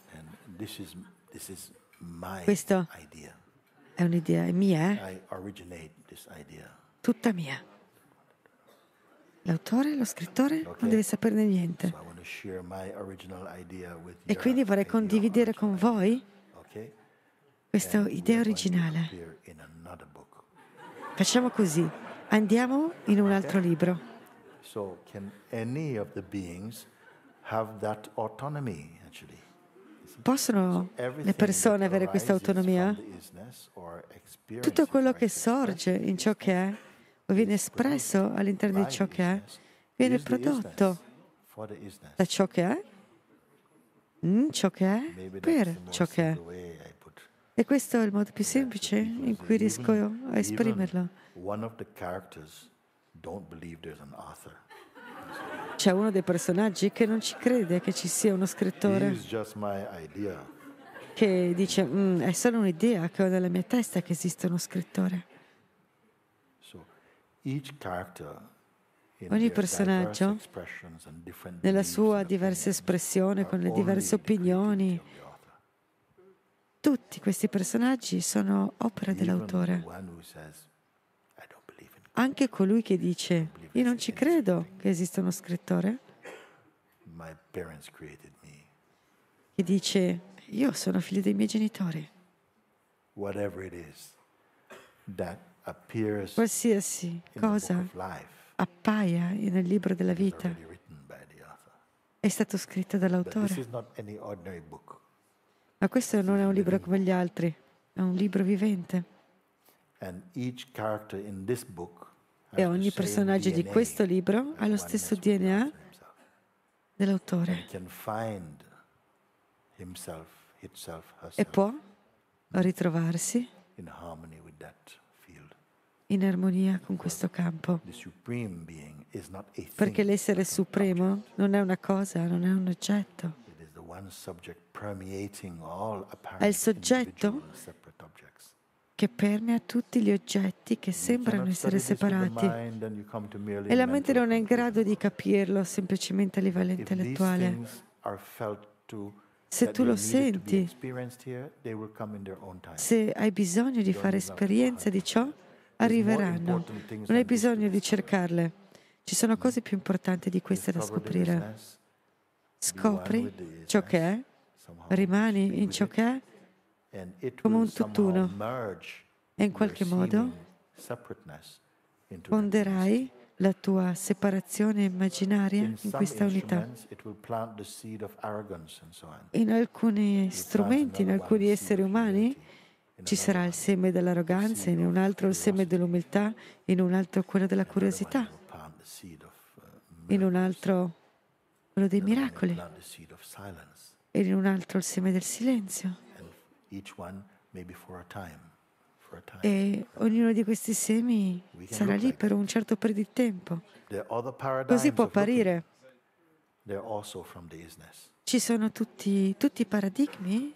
Questa è un'idea, è mia, eh? tutta mia. L'autore, lo scrittore non deve saperne niente. E quindi vorrei condividere con voi questa idea originale. Facciamo così, andiamo in un altro libro. Possono le persone avere questa autonomia? Tutto quello che sorge in ciò che è viene espresso all'interno di ciò che è, viene prodotto da ciò che è, in mm, ciò che è, per ciò che è. E questo è il modo più semplice in cui riesco a esprimerlo. C'è uno dei personaggi che non ci crede che ci sia uno scrittore, che dice mm, è solo un'idea che ho nella mia testa che esista uno scrittore. Ogni personaggio, nella sua diversa espressione, con le diverse opinioni, tutti questi personaggi sono opera dell'autore. Anche colui che dice, io non ci credo che esista uno scrittore, che dice, io sono figlio dei miei genitori. Whatever it is that qualsiasi cosa appaia nel libro della vita è stato scritto dall'autore. Ma questo non è un libro come gli altri, è un libro vivente. E ogni personaggio di questo libro ha lo stesso DNA dell'autore e può ritrovarsi in con questo in armonia con questo campo. Perché l'essere supremo non è una cosa, non è un oggetto. È il soggetto che permea tutti gli oggetti che sembrano essere separati. E la mente non è in grado di capirlo semplicemente a livello intellettuale. Se tu lo senti, se hai bisogno di fare esperienza di ciò, arriveranno. Non hai bisogno di cercarle. Ci sono cose più importanti di queste da scoprire. Scopri ciò che è, rimani in ciò che è come un tutt'uno e in qualche modo fonderai la tua separazione immaginaria in questa unità. In alcuni strumenti, in alcuni esseri umani, ci sarà il seme dell'arroganza, in un altro il seme dell'umiltà, in un altro quello della curiosità, in un altro quello dei miracoli e in un altro il seme del silenzio. E ognuno di questi semi sarà lì per un certo periodo di tempo. Così può apparire. Ci sono tutti, tutti i paradigmi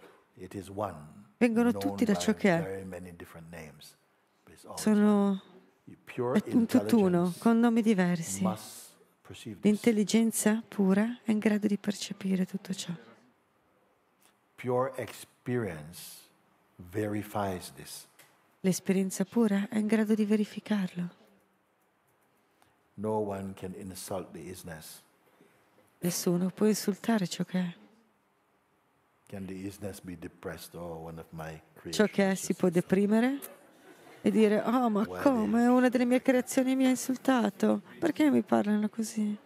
vengono tutti da ciò che è. Sono un tutt'uno, con nomi diversi. L'intelligenza pura è in grado di percepire tutto ciò. L'esperienza pura è in grado di verificarlo. Nessuno può insultare ciò che è. Oh, Ciò che è si può deprimere e dire, oh ma come, una delle mie creazioni mi ha insultato, perché mi parlano così?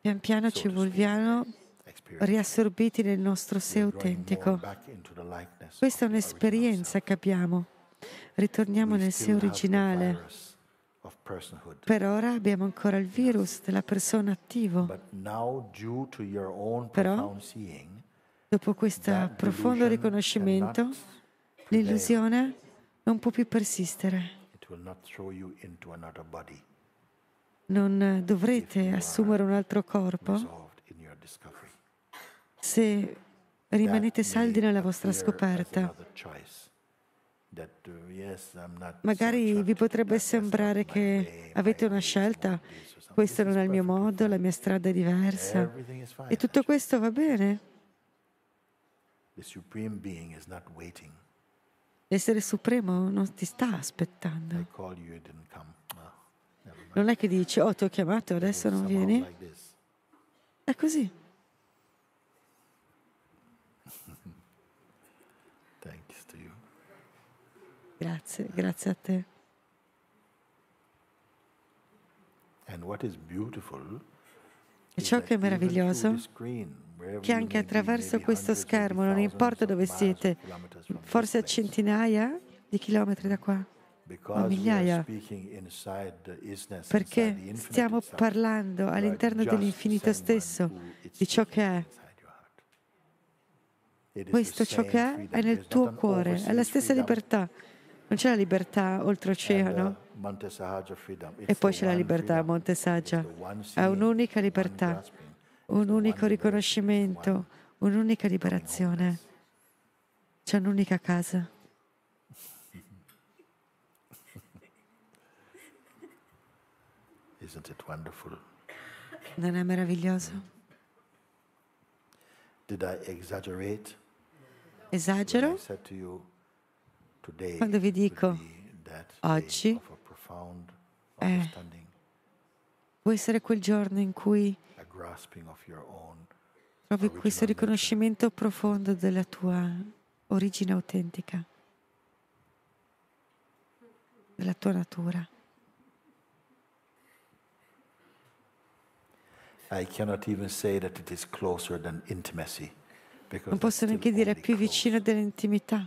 Pian piano ci evolviamo riassorbiti nel nostro sé autentico. Questa è un'esperienza che abbiamo. Ritorniamo nel sé originale per ora abbiamo ancora il virus della persona attivo. Però, dopo questo profondo riconoscimento, l'illusione non può più persistere. Non dovrete assumere un altro corpo se rimanete saldi nella vostra scoperta. Uh, Magari vi potrebbe sembrare che avete una scelta, questo non è il mio modo, la mia strada è diversa e tutto questo va bene. L'essere supremo non ti sta aspettando. Ah, non è che dici, oh ti ho chiamato, adesso non vieni. È così. Grazie, grazie a te. E ciò che è meraviglioso è che anche attraverso questo schermo, non importa dove siete, forse a centinaia di chilometri da qua, o migliaia, perché stiamo parlando all'interno dell'infinito stesso di ciò che è. Questo ciò che è è nel tuo cuore, è la stessa libertà. Non c'è la libertà oltreoceano. Uh, e poi c'è la libertà a Montesaggia. È un'unica libertà, un unico riconoscimento, un'unica liberazione. C'è un'unica casa. Non è meraviglioso? Esagero? Quando vi dico oggi, eh, può essere quel giorno in cui trovi questo riconoscimento profondo della tua origine autentica, della tua natura. Non posso neanche dire più vicino dell'intimità,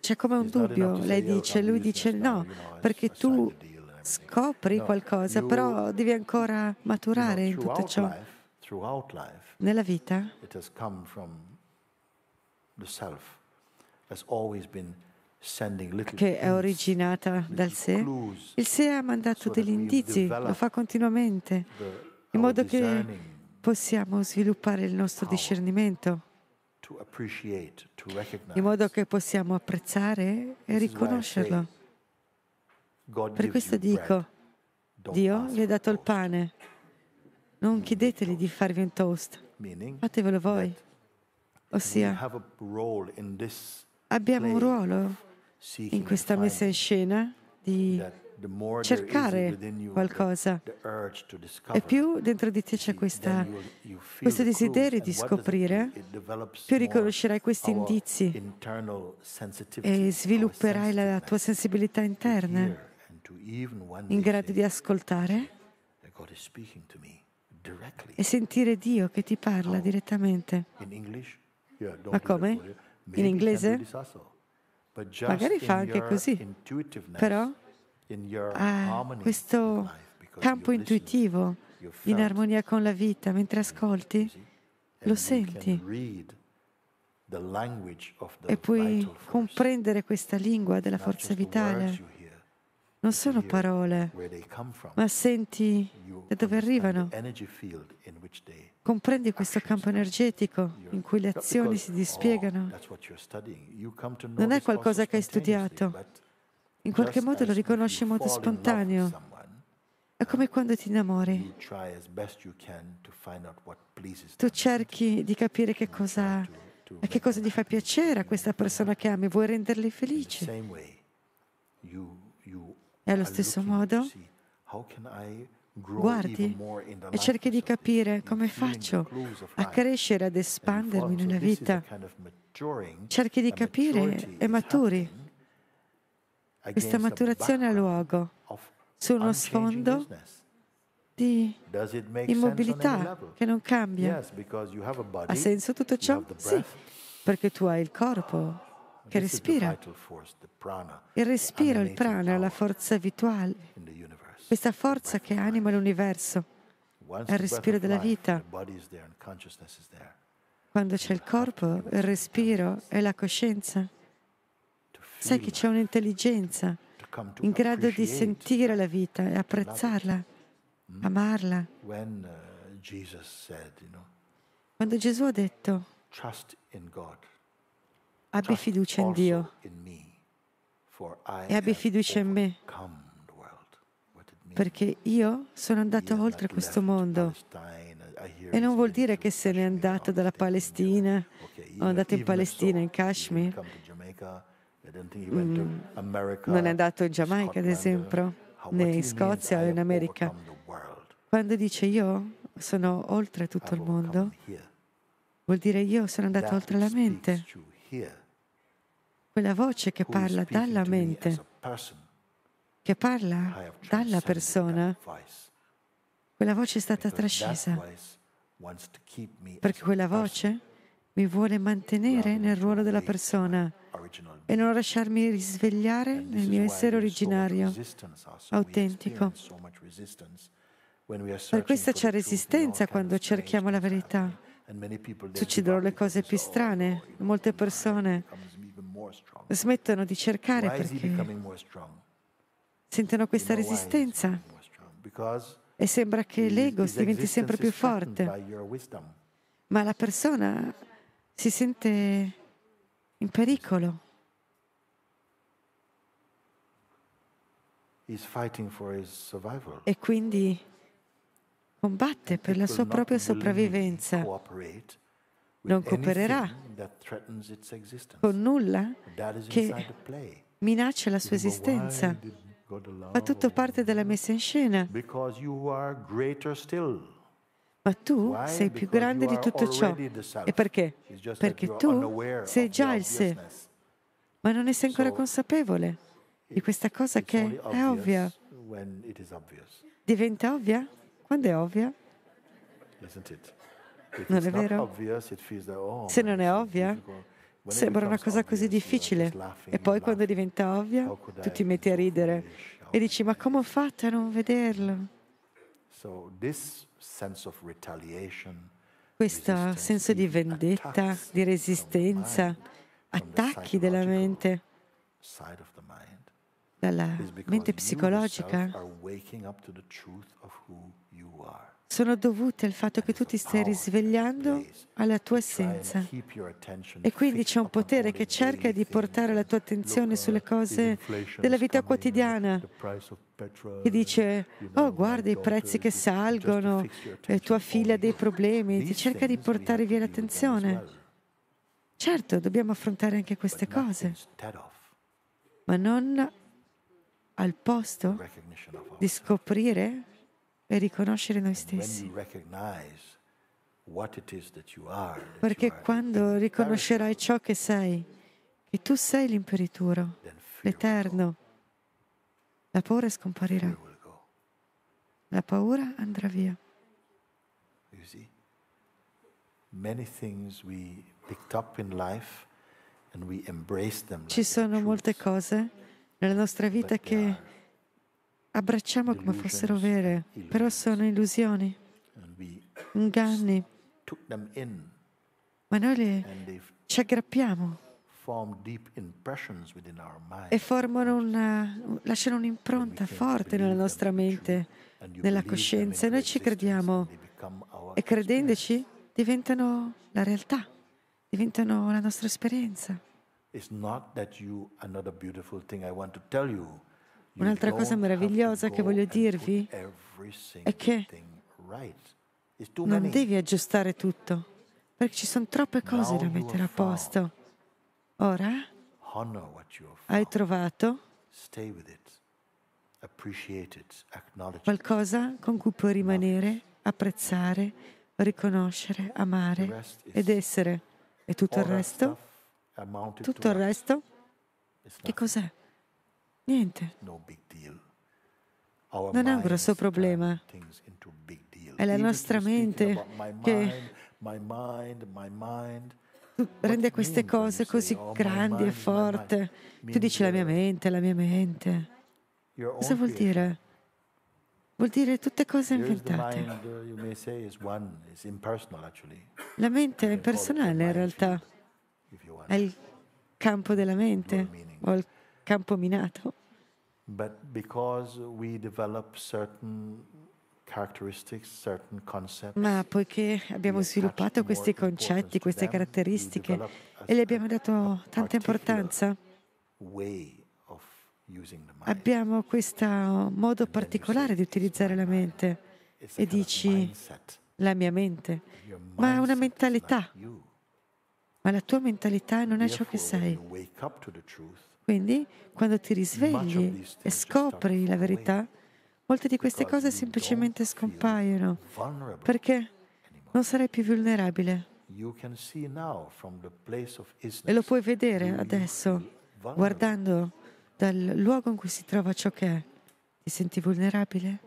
C'è come un dubbio, lei dice, lui dice no, perché tu eh, scopri qualcosa, però devi ancora maturare in tutto ciò. Nella vita che è originata dal sé, il sé ha mandato degli indizi, lo fa continuamente, in modo che possiamo sviluppare il nostro discernimento in modo che possiamo apprezzare e riconoscerlo. Per questo dico, Dio vi ha dato il pane, non chiedeteli di farvi un toast, fatevelo voi. Ossia, abbiamo un ruolo in questa messa in scena di cercare qualcosa e più dentro di te c'è questa, questo desiderio di scoprire, più riconoscerai questi indizi e svilupperai la tua sensibilità interna in grado di ascoltare e sentire Dio che ti parla direttamente. Ma come? In inglese? Magari fa anche così, però a ah, questo campo intuitivo in armonia con la vita, mentre ascolti, lo senti e puoi comprendere questa lingua della forza vitale. Non sono parole, ma senti da dove arrivano. Comprendi questo campo energetico in cui le azioni si oh, dispiegano. Non è qualcosa che hai studiato in qualche modo lo riconosci in modo spontaneo. È come quando ti innamori. Tu cerchi di capire che cosa, a che cosa gli fa piacere a questa persona che ami, vuoi renderli felici. E allo stesso modo guardi e cerchi di capire come faccio a crescere, ad espandermi in una vita. Cerchi di capire e maturi. Questa maturazione ha luogo su uno sfondo di immobilità che non cambia. Ha senso tutto ciò? Sì, perché tu hai il corpo che respira. Il respiro, il prana, la forza vitale, questa forza che anima l'universo, è il respiro della vita. Quando c'è il corpo, il respiro è la coscienza sai che c'è un'intelligenza in grado di sentire la vita e apprezzarla, amarla. Uh, Quando Gesù ha detto, abbi fiducia in Dio e abbi fiducia in me, perché io sono andato oltre questo mondo. Uh, e non vuol dire che se n'è andato dalla Palestina, o andato in Palestina, in Kashmir Mm. non è andato in Giamaica, ad esempio, né in Scozia o in America. Quando dice io sono oltre tutto il mondo, vuol dire io sono andato oltre la mente. Quella voce che parla dalla mente, che parla dalla persona, quella voce è stata trascesa, perché quella voce mi vuole mantenere nel ruolo della persona e non lasciarmi risvegliare nel mio essere originario, autentico. Per questa c'è resistenza quando cerchiamo la verità. Succedono le cose più strane, molte persone smettono di cercare perché sentono questa resistenza e sembra che l'ego diventi sempre più forte, ma la persona si sente in pericolo. E quindi combatte per la sua propria sopravvivenza. Non coopererà con nulla che minaccia la sua esistenza. Fa tutto parte della messa in scena. Ma tu sei più grande di tutto ciò. E perché? Perché tu sei già il sé, ma non ne sei ancora consapevole di questa cosa che è ovvia. Diventa ovvia quando è ovvia. Non è vero? Oh, Se non è ovvia, sembra una cosa così difficile. E poi quando diventa ovvia, tu ti metti a ridere e dici ma come ho fatto a non vederlo? questo senso di vendetta, di resistenza, attacchi della mente, dalla mente psicologica, sono dovute al fatto che tu ti stai oh, risvegliando alla tua essenza e quindi c'è un potere che cerca di portare la tua attenzione uh, sulle cose della vita quotidiana che dice oh guarda i prezzi che salgono e eh, tua figlia ha dei problemi ti cerca di portare via l'attenzione certo dobbiamo affrontare anche queste cose ma non al posto di scoprire e riconoscere noi stessi. Perché quando riconoscerai ciò che sei, che tu sei l'imperituro, l'eterno, la paura scomparirà. La paura andrà via. Ci sono molte cose nella nostra vita che abbracciamo come fossero vere, però sono illusioni, inganni. Ma noi le, ci aggrappiamo e formano una, lasciano un'impronta forte nella nostra mente, nella coscienza. E noi ci crediamo e credendoci diventano la realtà, diventano la nostra esperienza. It's not that you another beautiful thing I want to tell you Un'altra cosa meravigliosa che voglio dirvi è che non devi aggiustare tutto, perché ci sono troppe cose da mettere a posto. Ora hai trovato qualcosa con cui puoi rimanere, apprezzare, riconoscere, amare ed essere. E tutto il resto? Tutto il resto? Che cos'è? Niente. Non è un grosso problema. È la nostra mente che rende queste cose così oh, grandi e forti. Tu dici la mia mente, la mia mente. Cosa vuol dire? Vuol dire tutte cose inventate. Uh, la mente è impersonale in realtà. È il campo della mente o il campo minato. But because we develop certain ma poiché abbiamo sviluppato questi concetti, queste caratteristiche e le abbiamo dato tanta importanza, abbiamo questo modo particolare di utilizzare la mente e dici la mia mente, ma è una mentalità, ma la tua mentalità non è ciò che sei. Quindi quando ti risvegli e scopri la verità, molte di queste cose semplicemente scompaiono perché non sarai più vulnerabile. E lo puoi vedere adesso, guardando dal luogo in cui si trova ciò che è. Ti senti vulnerabile?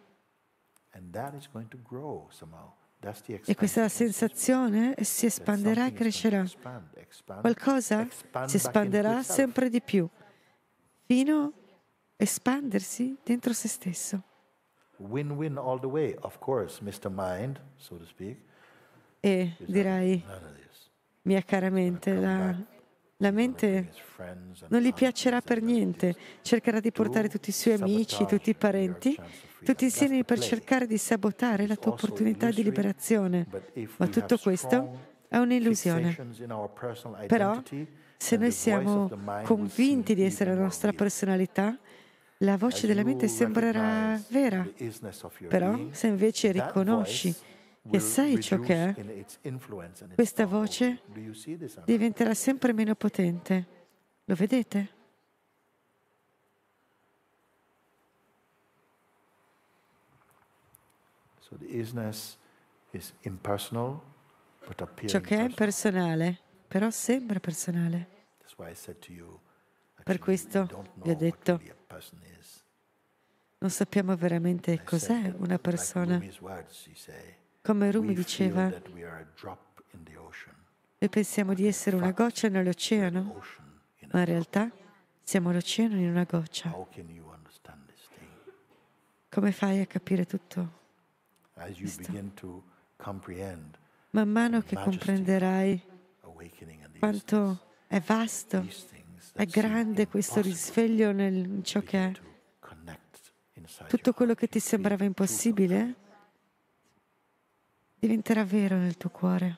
E questa sensazione si espanderà e crescerà. Qualcosa si espanderà sempre di più fino a espandersi dentro se stesso. Win-win all the way, of course, Mr. Mind, so to speak. E direi, mia cara mente, la, la mente non gli piacerà per niente, cercherà di portare tutti i suoi amici, tutti i parenti, tutti insieme per cercare di sabotare la tua opportunità di liberazione. Ma tutto questo è un'illusione. Però, se noi siamo convinti di essere la nostra personalità, la voce della mente sembrerà vera, però se invece riconosci e sai ciò che è, questa voce diventerà sempre meno potente. Lo vedete? Ciò che è impersonale però sembra personale. Per questo vi ho detto, non sappiamo veramente cos'è una persona. Come Rumi diceva, noi pensiamo di essere una goccia nell'oceano, ma in realtà siamo l'oceano in una goccia. Come fai a capire tutto? Questo? Man mano che comprenderai quanto è vasto, è grande questo risveglio nel ciò che è. Tutto quello che ti sembrava impossibile diventerà vero nel tuo cuore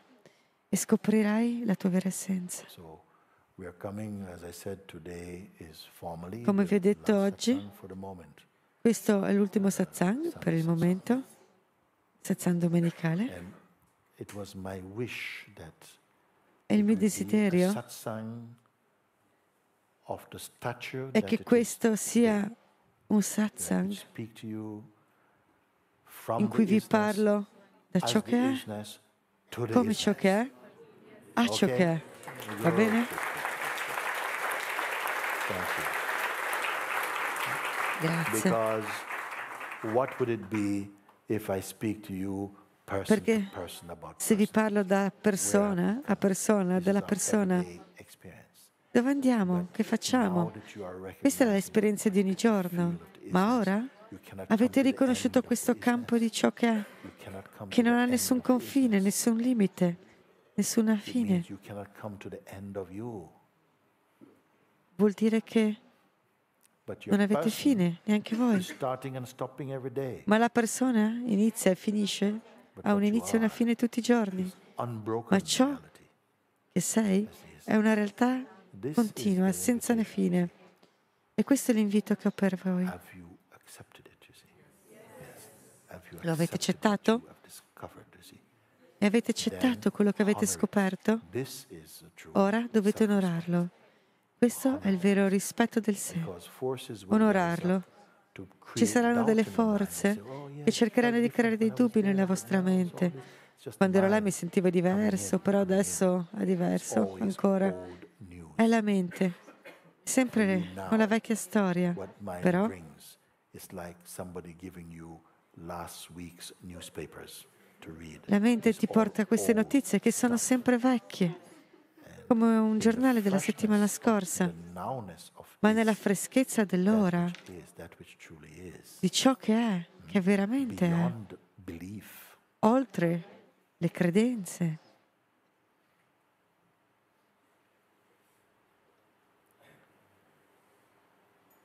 e scoprirai la tua vera essenza. Come vi ho detto oggi, questo è l'ultimo satsang per il momento, satsang domenicale. wish that e il mio desiderio è che questo sia un satsang in cui vi parlo da ciò che è, come ciò che è, a ciò che è. Va bene? Grazie. Because what would it be if I speak to you perché se vi parlo da persona a persona, della persona, dove andiamo? Che facciamo? Questa è l'esperienza di ogni giorno. Ma ora avete riconosciuto questo campo di ciò che, ha, che non ha nessun confine, nessun limite, nessuna fine. Vuol dire che non avete fine, neanche voi. Ma la persona inizia e finisce ha un inizio e una fine tutti i giorni, ma ciò che sei è una realtà continua, senza né fine. E questo è l'invito che ho per voi. Lo avete accettato? E avete accettato quello che avete scoperto? Ora dovete onorarlo. Questo è il vero rispetto del sé. Onorarlo ci saranno delle forze oh, che cercheranno di creare dei dubbi nella vostra mente. Quando ero là mi sentivo diverso, però adesso è diverso ancora. È la mente, sempre con la vecchia storia, però la mente ti porta queste notizie che sono sempre vecchie come un giornale della settimana scorsa, ma nella freschezza dell'ora, di ciò che è, che veramente è, oltre le credenze.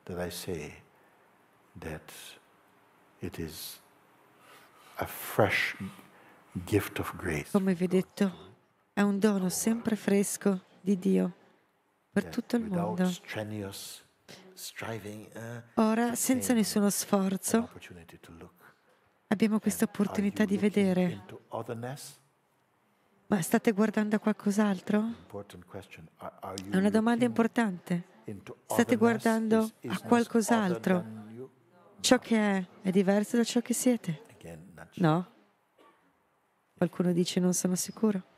That I say that it is a fresh gift of grace. Come vi ho detto, è un dono sempre fresco di Dio per tutto il mondo. Eh, Ora, senza nessuno sforzo, abbiamo questa opportunità di vedere. Ma state guardando a qualcos'altro? È una domanda importante. State guardando a qualcos'altro. Ciò che è è diverso da ciò che siete? No. Qualcuno dice non sono sicuro.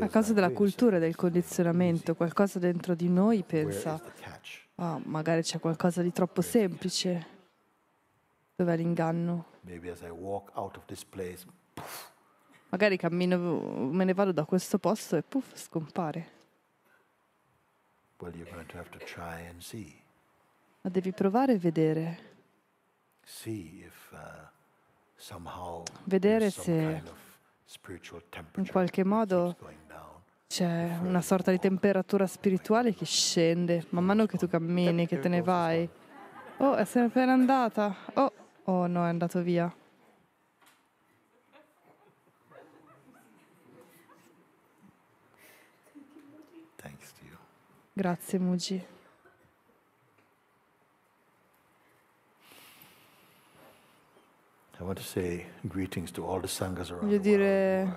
A causa della cultura e del condizionamento, qualcosa dentro di noi pensa, oh, magari c'è qualcosa di troppo semplice, dov'è l'inganno? Magari cammino, me ne vado da questo posto e puff, scompare. Well, you're going to have to try and see. Ma devi provare e vedere. See if, uh, vedere se in qualche modo c'è una sorta di temperatura spirituale che scende man mano che tu cammini, che te ne vai. Oh, è sempre andata. Oh, oh no, è andato via. Grazie Muji. Voglio dire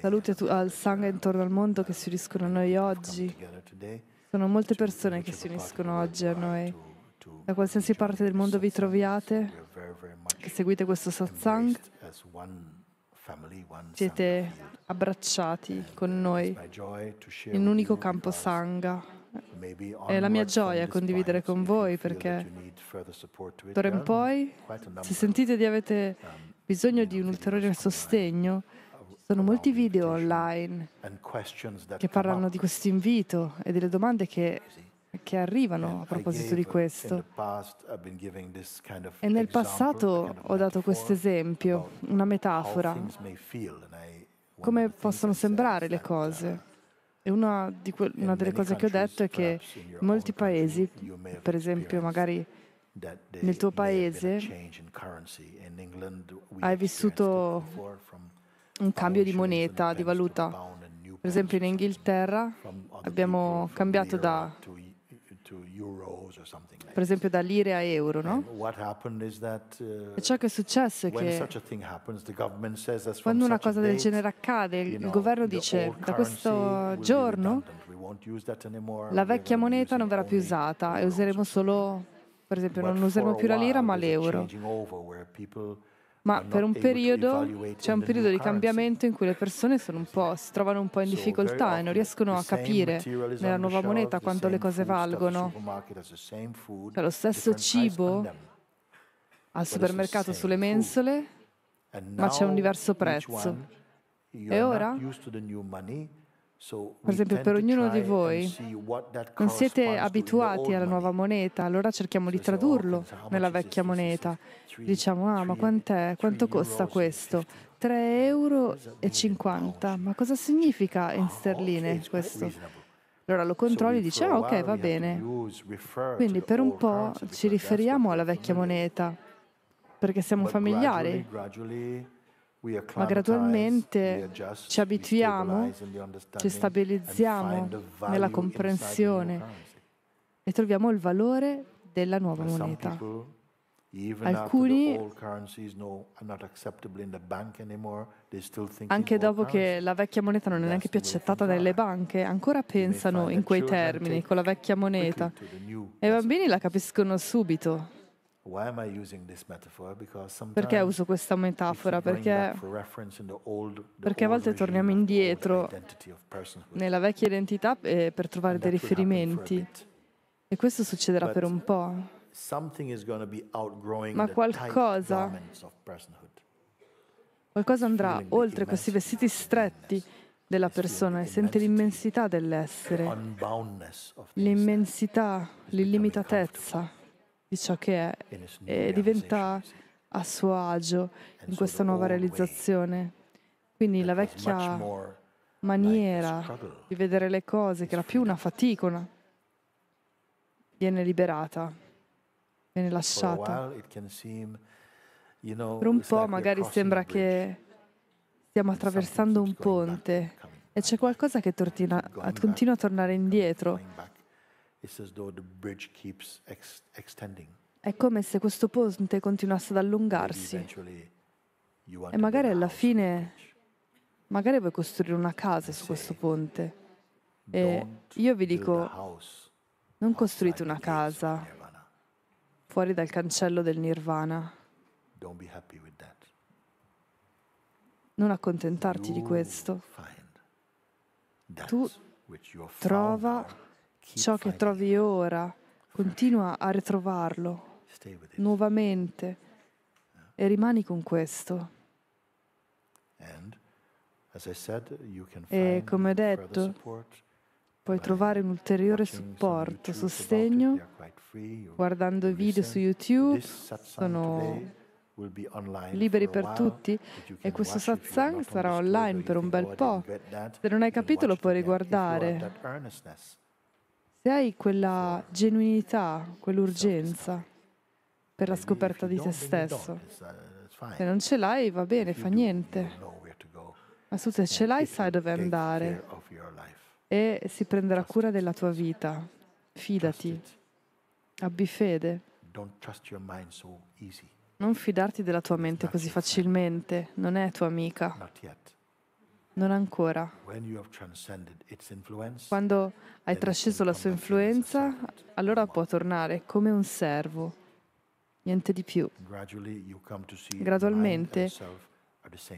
salute al Sangha intorno al mondo che si uniscono a noi oggi. Sono molte persone che si uniscono oggi a noi. Da qualsiasi parte del mondo vi troviate, che seguite questo satsang, siete abbracciati con noi in un unico campo Sangha. È la mia gioia condividere con voi perché d'ora in poi, se sentite di avere um, bisogno di un ulteriore sostegno, sono molti video online che parlano di questo invito e delle domande che che arrivano a proposito di questo. E nel passato ho dato questo esempio, una metafora, come possono sembrare le uh, cose una, que- una delle cose che ho detto è che molti paesi, per esempio magari nel tuo paese, hai vissuto un cambio di moneta, di valuta. Per esempio in Inghilterra abbiamo cambiato da per esempio da lire a euro, no? Uh, e ciò che è successo è che quando una cosa del genere accade, il governo dice da questo giorno la vecchia moneta non verrà più usata e useremo solo, per esempio, non useremo più la lira ma l'euro ma per un periodo c'è un periodo di cambiamento in cui le persone si trovano un po' in difficoltà e non riescono a capire nella nuova moneta quanto le cose valgono. C'è cioè, lo stesso cibo al supermercato sulle mensole, ma c'è un diverso prezzo. E ora per esempio, per ognuno di voi non siete abituati alla nuova moneta, allora cerchiamo di oh, tradurlo nella vecchia moneta. Diciamo, ah, ma quant'è? Quanto costa questo? 3,50 euro. Ma cosa significa ah, in sterline questo? Allora lo controlli e dici, ah ok, va bene. Quindi per un po' ci riferiamo alla vecchia moneta, perché siamo familiari ma gradualmente ci abituiamo, ci stabilizziamo nella comprensione e troviamo il valore della nuova moneta. Alcuni, anche dopo che la vecchia moneta non è neanche più accettata dalle banche, ancora pensano in quei termini, con la vecchia moneta. E i bambini la capiscono subito. Perché uso questa metafora? Perché, perché, a volte torniamo indietro nella vecchia identità eh, per trovare dei riferimenti. E questo succederà per un po'. Ma qualcosa, qualcosa andrà oltre questi vestiti stretti della persona e sente l'immensità dell'essere, l'immensità, l'illimitatezza di ciò che è e eh, diventa a suo agio in questa nuova realizzazione. Quindi la vecchia maniera di vedere le cose, che era più una fatica, viene liberata, viene lasciata. Per un po' magari sembra che stiamo attraversando un ponte e c'è qualcosa che tortina, continua a tornare indietro, è come se questo ponte continuasse ad allungarsi e magari alla fine, magari vuoi costruire una casa su questo ponte. E io vi dico, non costruite una casa fuori dal cancello del nirvana. Non accontentarti di questo. Tu trova ciò che trovi ora, continua a ritrovarlo nuovamente e rimani con questo. E come detto, puoi trovare un ulteriore supporto, sostegno, guardando i video su YouTube, sono liberi per tutti e questo satsang sarà online per un bel po'. Se non hai capito lo puoi riguardare se hai quella genuinità, quell'urgenza per la scoperta di te stesso, se non ce l'hai va bene, fa niente, ma se ce l'hai sai dove andare e si prenderà cura della tua vita. Fidati, abbi fede. Non fidarti della tua mente così facilmente, non è tua amica. Non ancora. Quando hai trasceso la sua influenza, allora può tornare come un servo, niente di più. Gradualmente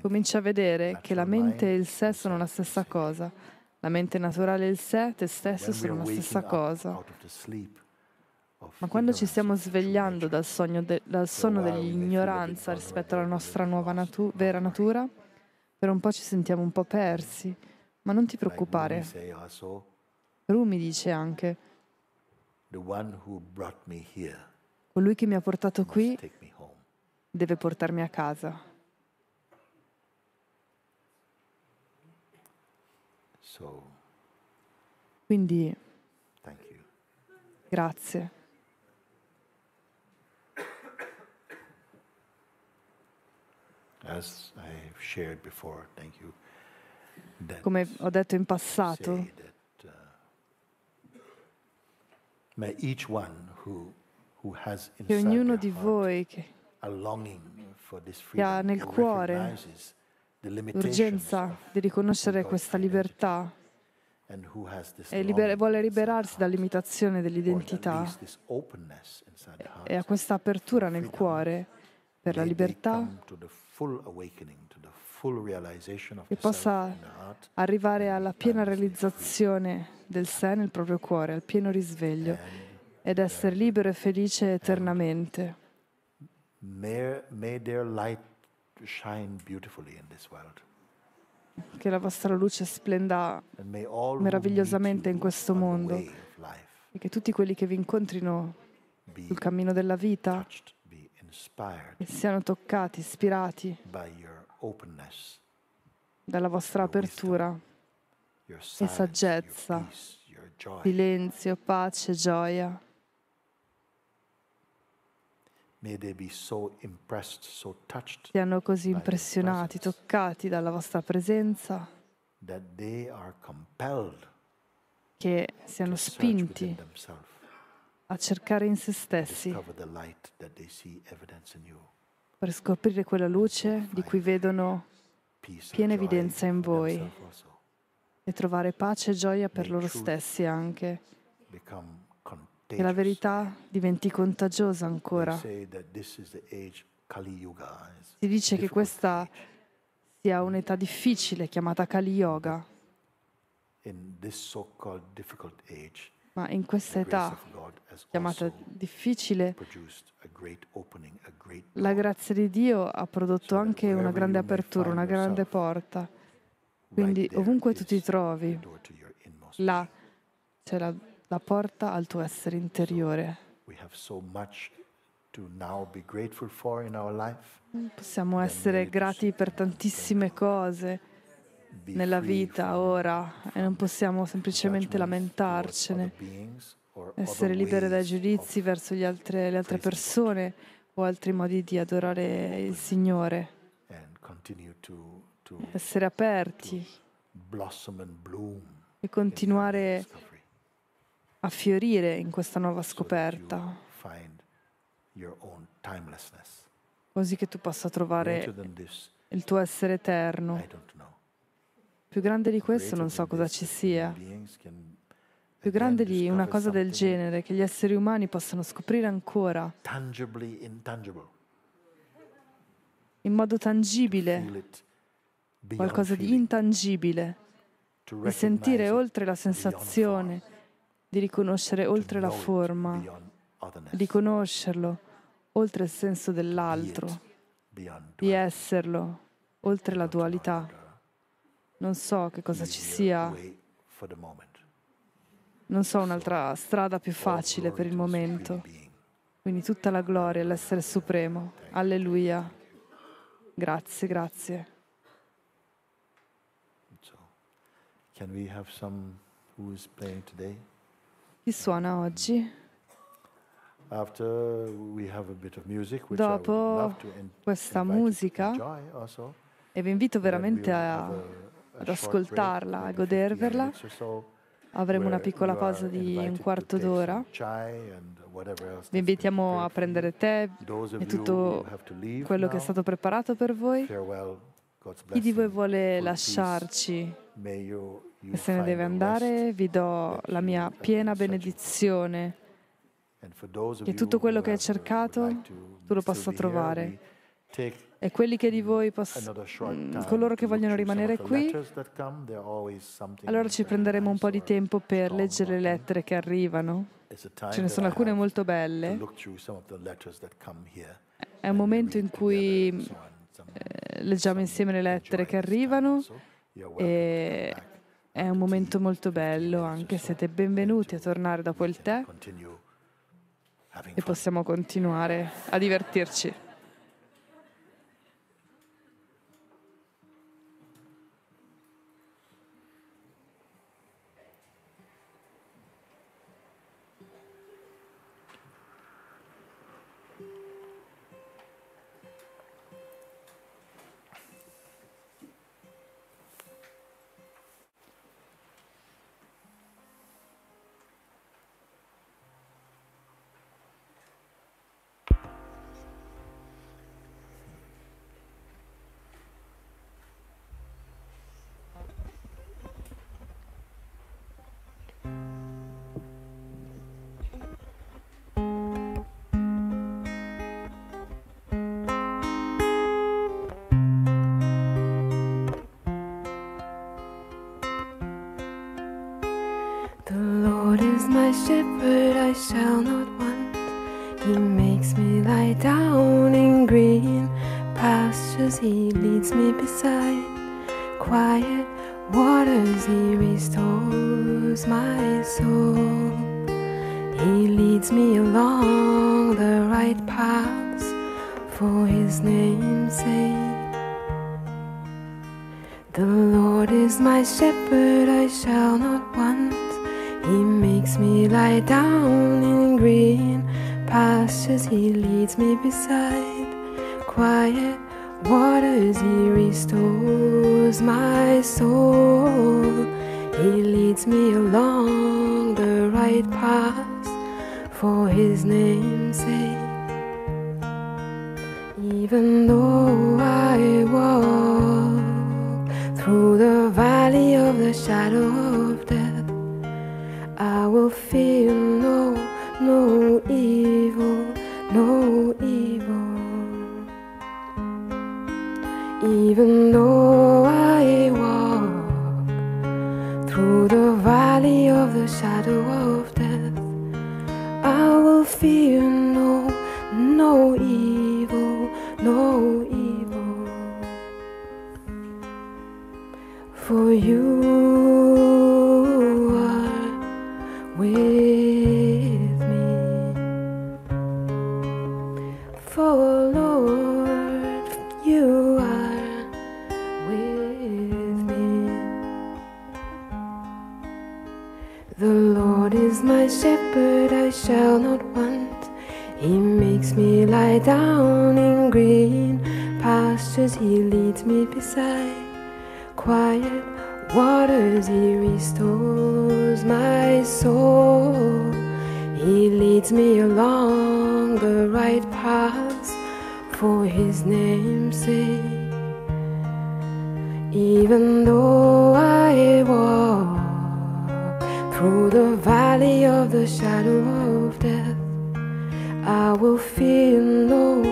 comincia a vedere che la mente e il sé sono la stessa cosa, la mente naturale e il sé, te stesso, sono la stessa cosa. Ma quando ci stiamo svegliando dal, de- dal sonno dell'ignoranza rispetto alla nostra nuova natu- vera natura, per un po' ci sentiamo un po' persi, ma non ti preoccupare. Rumi dice anche, colui che mi ha portato qui deve portarmi a casa. Quindi, grazie. Come ho detto in passato, uh, che ognuno di voi che, che ha nel cuore l'urgenza di riconoscere questa libertà e liber- vuole liberarsi dalla limitazione dell'identità e a questa apertura nel cuore per la libertà e possa arrivare alla piena realizzazione del sé nel proprio cuore, al pieno risveglio ed essere libero e felice eternamente. Che la vostra luce splenda meravigliosamente in questo mondo e che tutti quelli che vi incontrino sul cammino della vita e siano toccati, ispirati dalla vostra apertura e saggezza, silenzio, pace, gioia. Siano così impressionati, toccati dalla vostra presenza che siano spinti a cercare in se stessi per scoprire quella luce di cui vedono piena evidenza in voi e trovare pace e gioia per loro stessi anche. Che la verità diventi contagiosa ancora. Si dice che questa sia un'età difficile chiamata Kali Yoga. In this so-called difficult age, ma in questa età chiamata difficile, la grazia di Dio ha prodotto anche una grande apertura, una grande porta. Quindi ovunque tu ti trovi, là c'è la, la porta al tuo essere interiore. Possiamo essere grati per tantissime cose nella vita ora e non possiamo semplicemente lamentarcene, essere liberi dai giudizi verso altre, le altre persone o altri modi di adorare il Signore, essere aperti e continuare a fiorire in questa nuova scoperta, così che tu possa trovare il tuo essere eterno. Più grande di questo non so cosa ci sia. Più grande di una cosa del genere che gli esseri umani possono scoprire ancora. In modo tangibile, qualcosa di intangibile, di sentire oltre la sensazione, di riconoscere oltre la forma, di conoscerlo oltre il senso dell'altro, di esserlo oltre la dualità. Non so che cosa ci sia. Non so un'altra strada più facile per il momento. Quindi tutta la gloria all'essere supremo. Alleluia. Grazie, grazie. Chi suona oggi? Dopo questa musica, e vi invito veramente a ad ascoltarla, a godervela. Avremo una piccola pausa di un quarto d'ora. Vi invitiamo a prendere tè e tutto quello che è stato preparato per voi. Chi di voi vuole lasciarci e se ne deve andare, vi do la mia piena benedizione. E tutto quello che hai cercato tu lo possa trovare. E quelli che di voi possono, mm, coloro che vogliono rimanere qui, allora ci prenderemo un po' di uh, tempo per leggere le lettere che arrivano. Ce ne sono alcune molto belle. È un momento in cui mm, eh, leggiamo insieme le lettere che arrivano e è un momento molto bello, anche siete benvenuti a tornare dopo il tè e possiamo continuare a divertirci. The Lord is my shepherd, I shall not want. He makes me lie down in green pastures, He leads me beside quiet waters, He restores my soul. He leads me along the right paths for His name's sake. Even though I walk through the valley of the shadow of death, I will feel no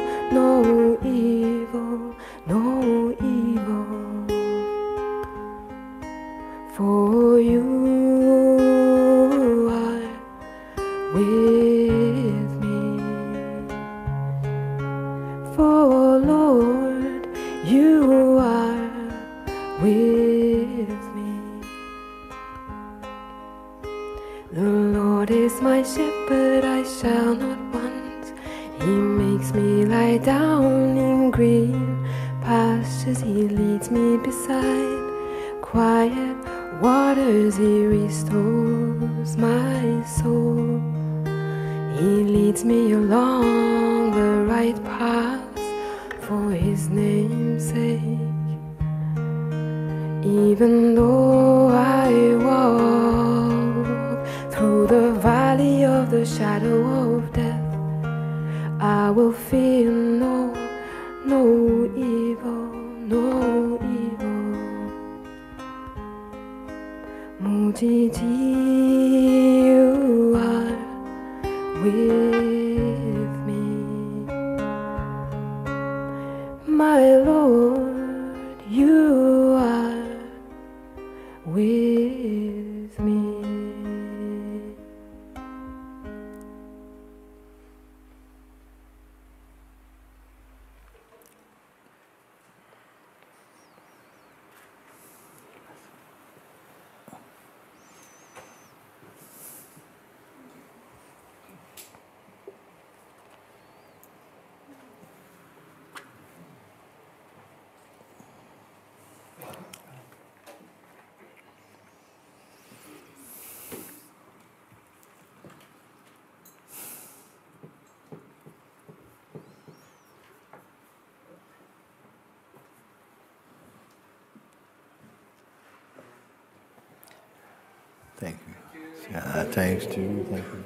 thanks to. Thank you.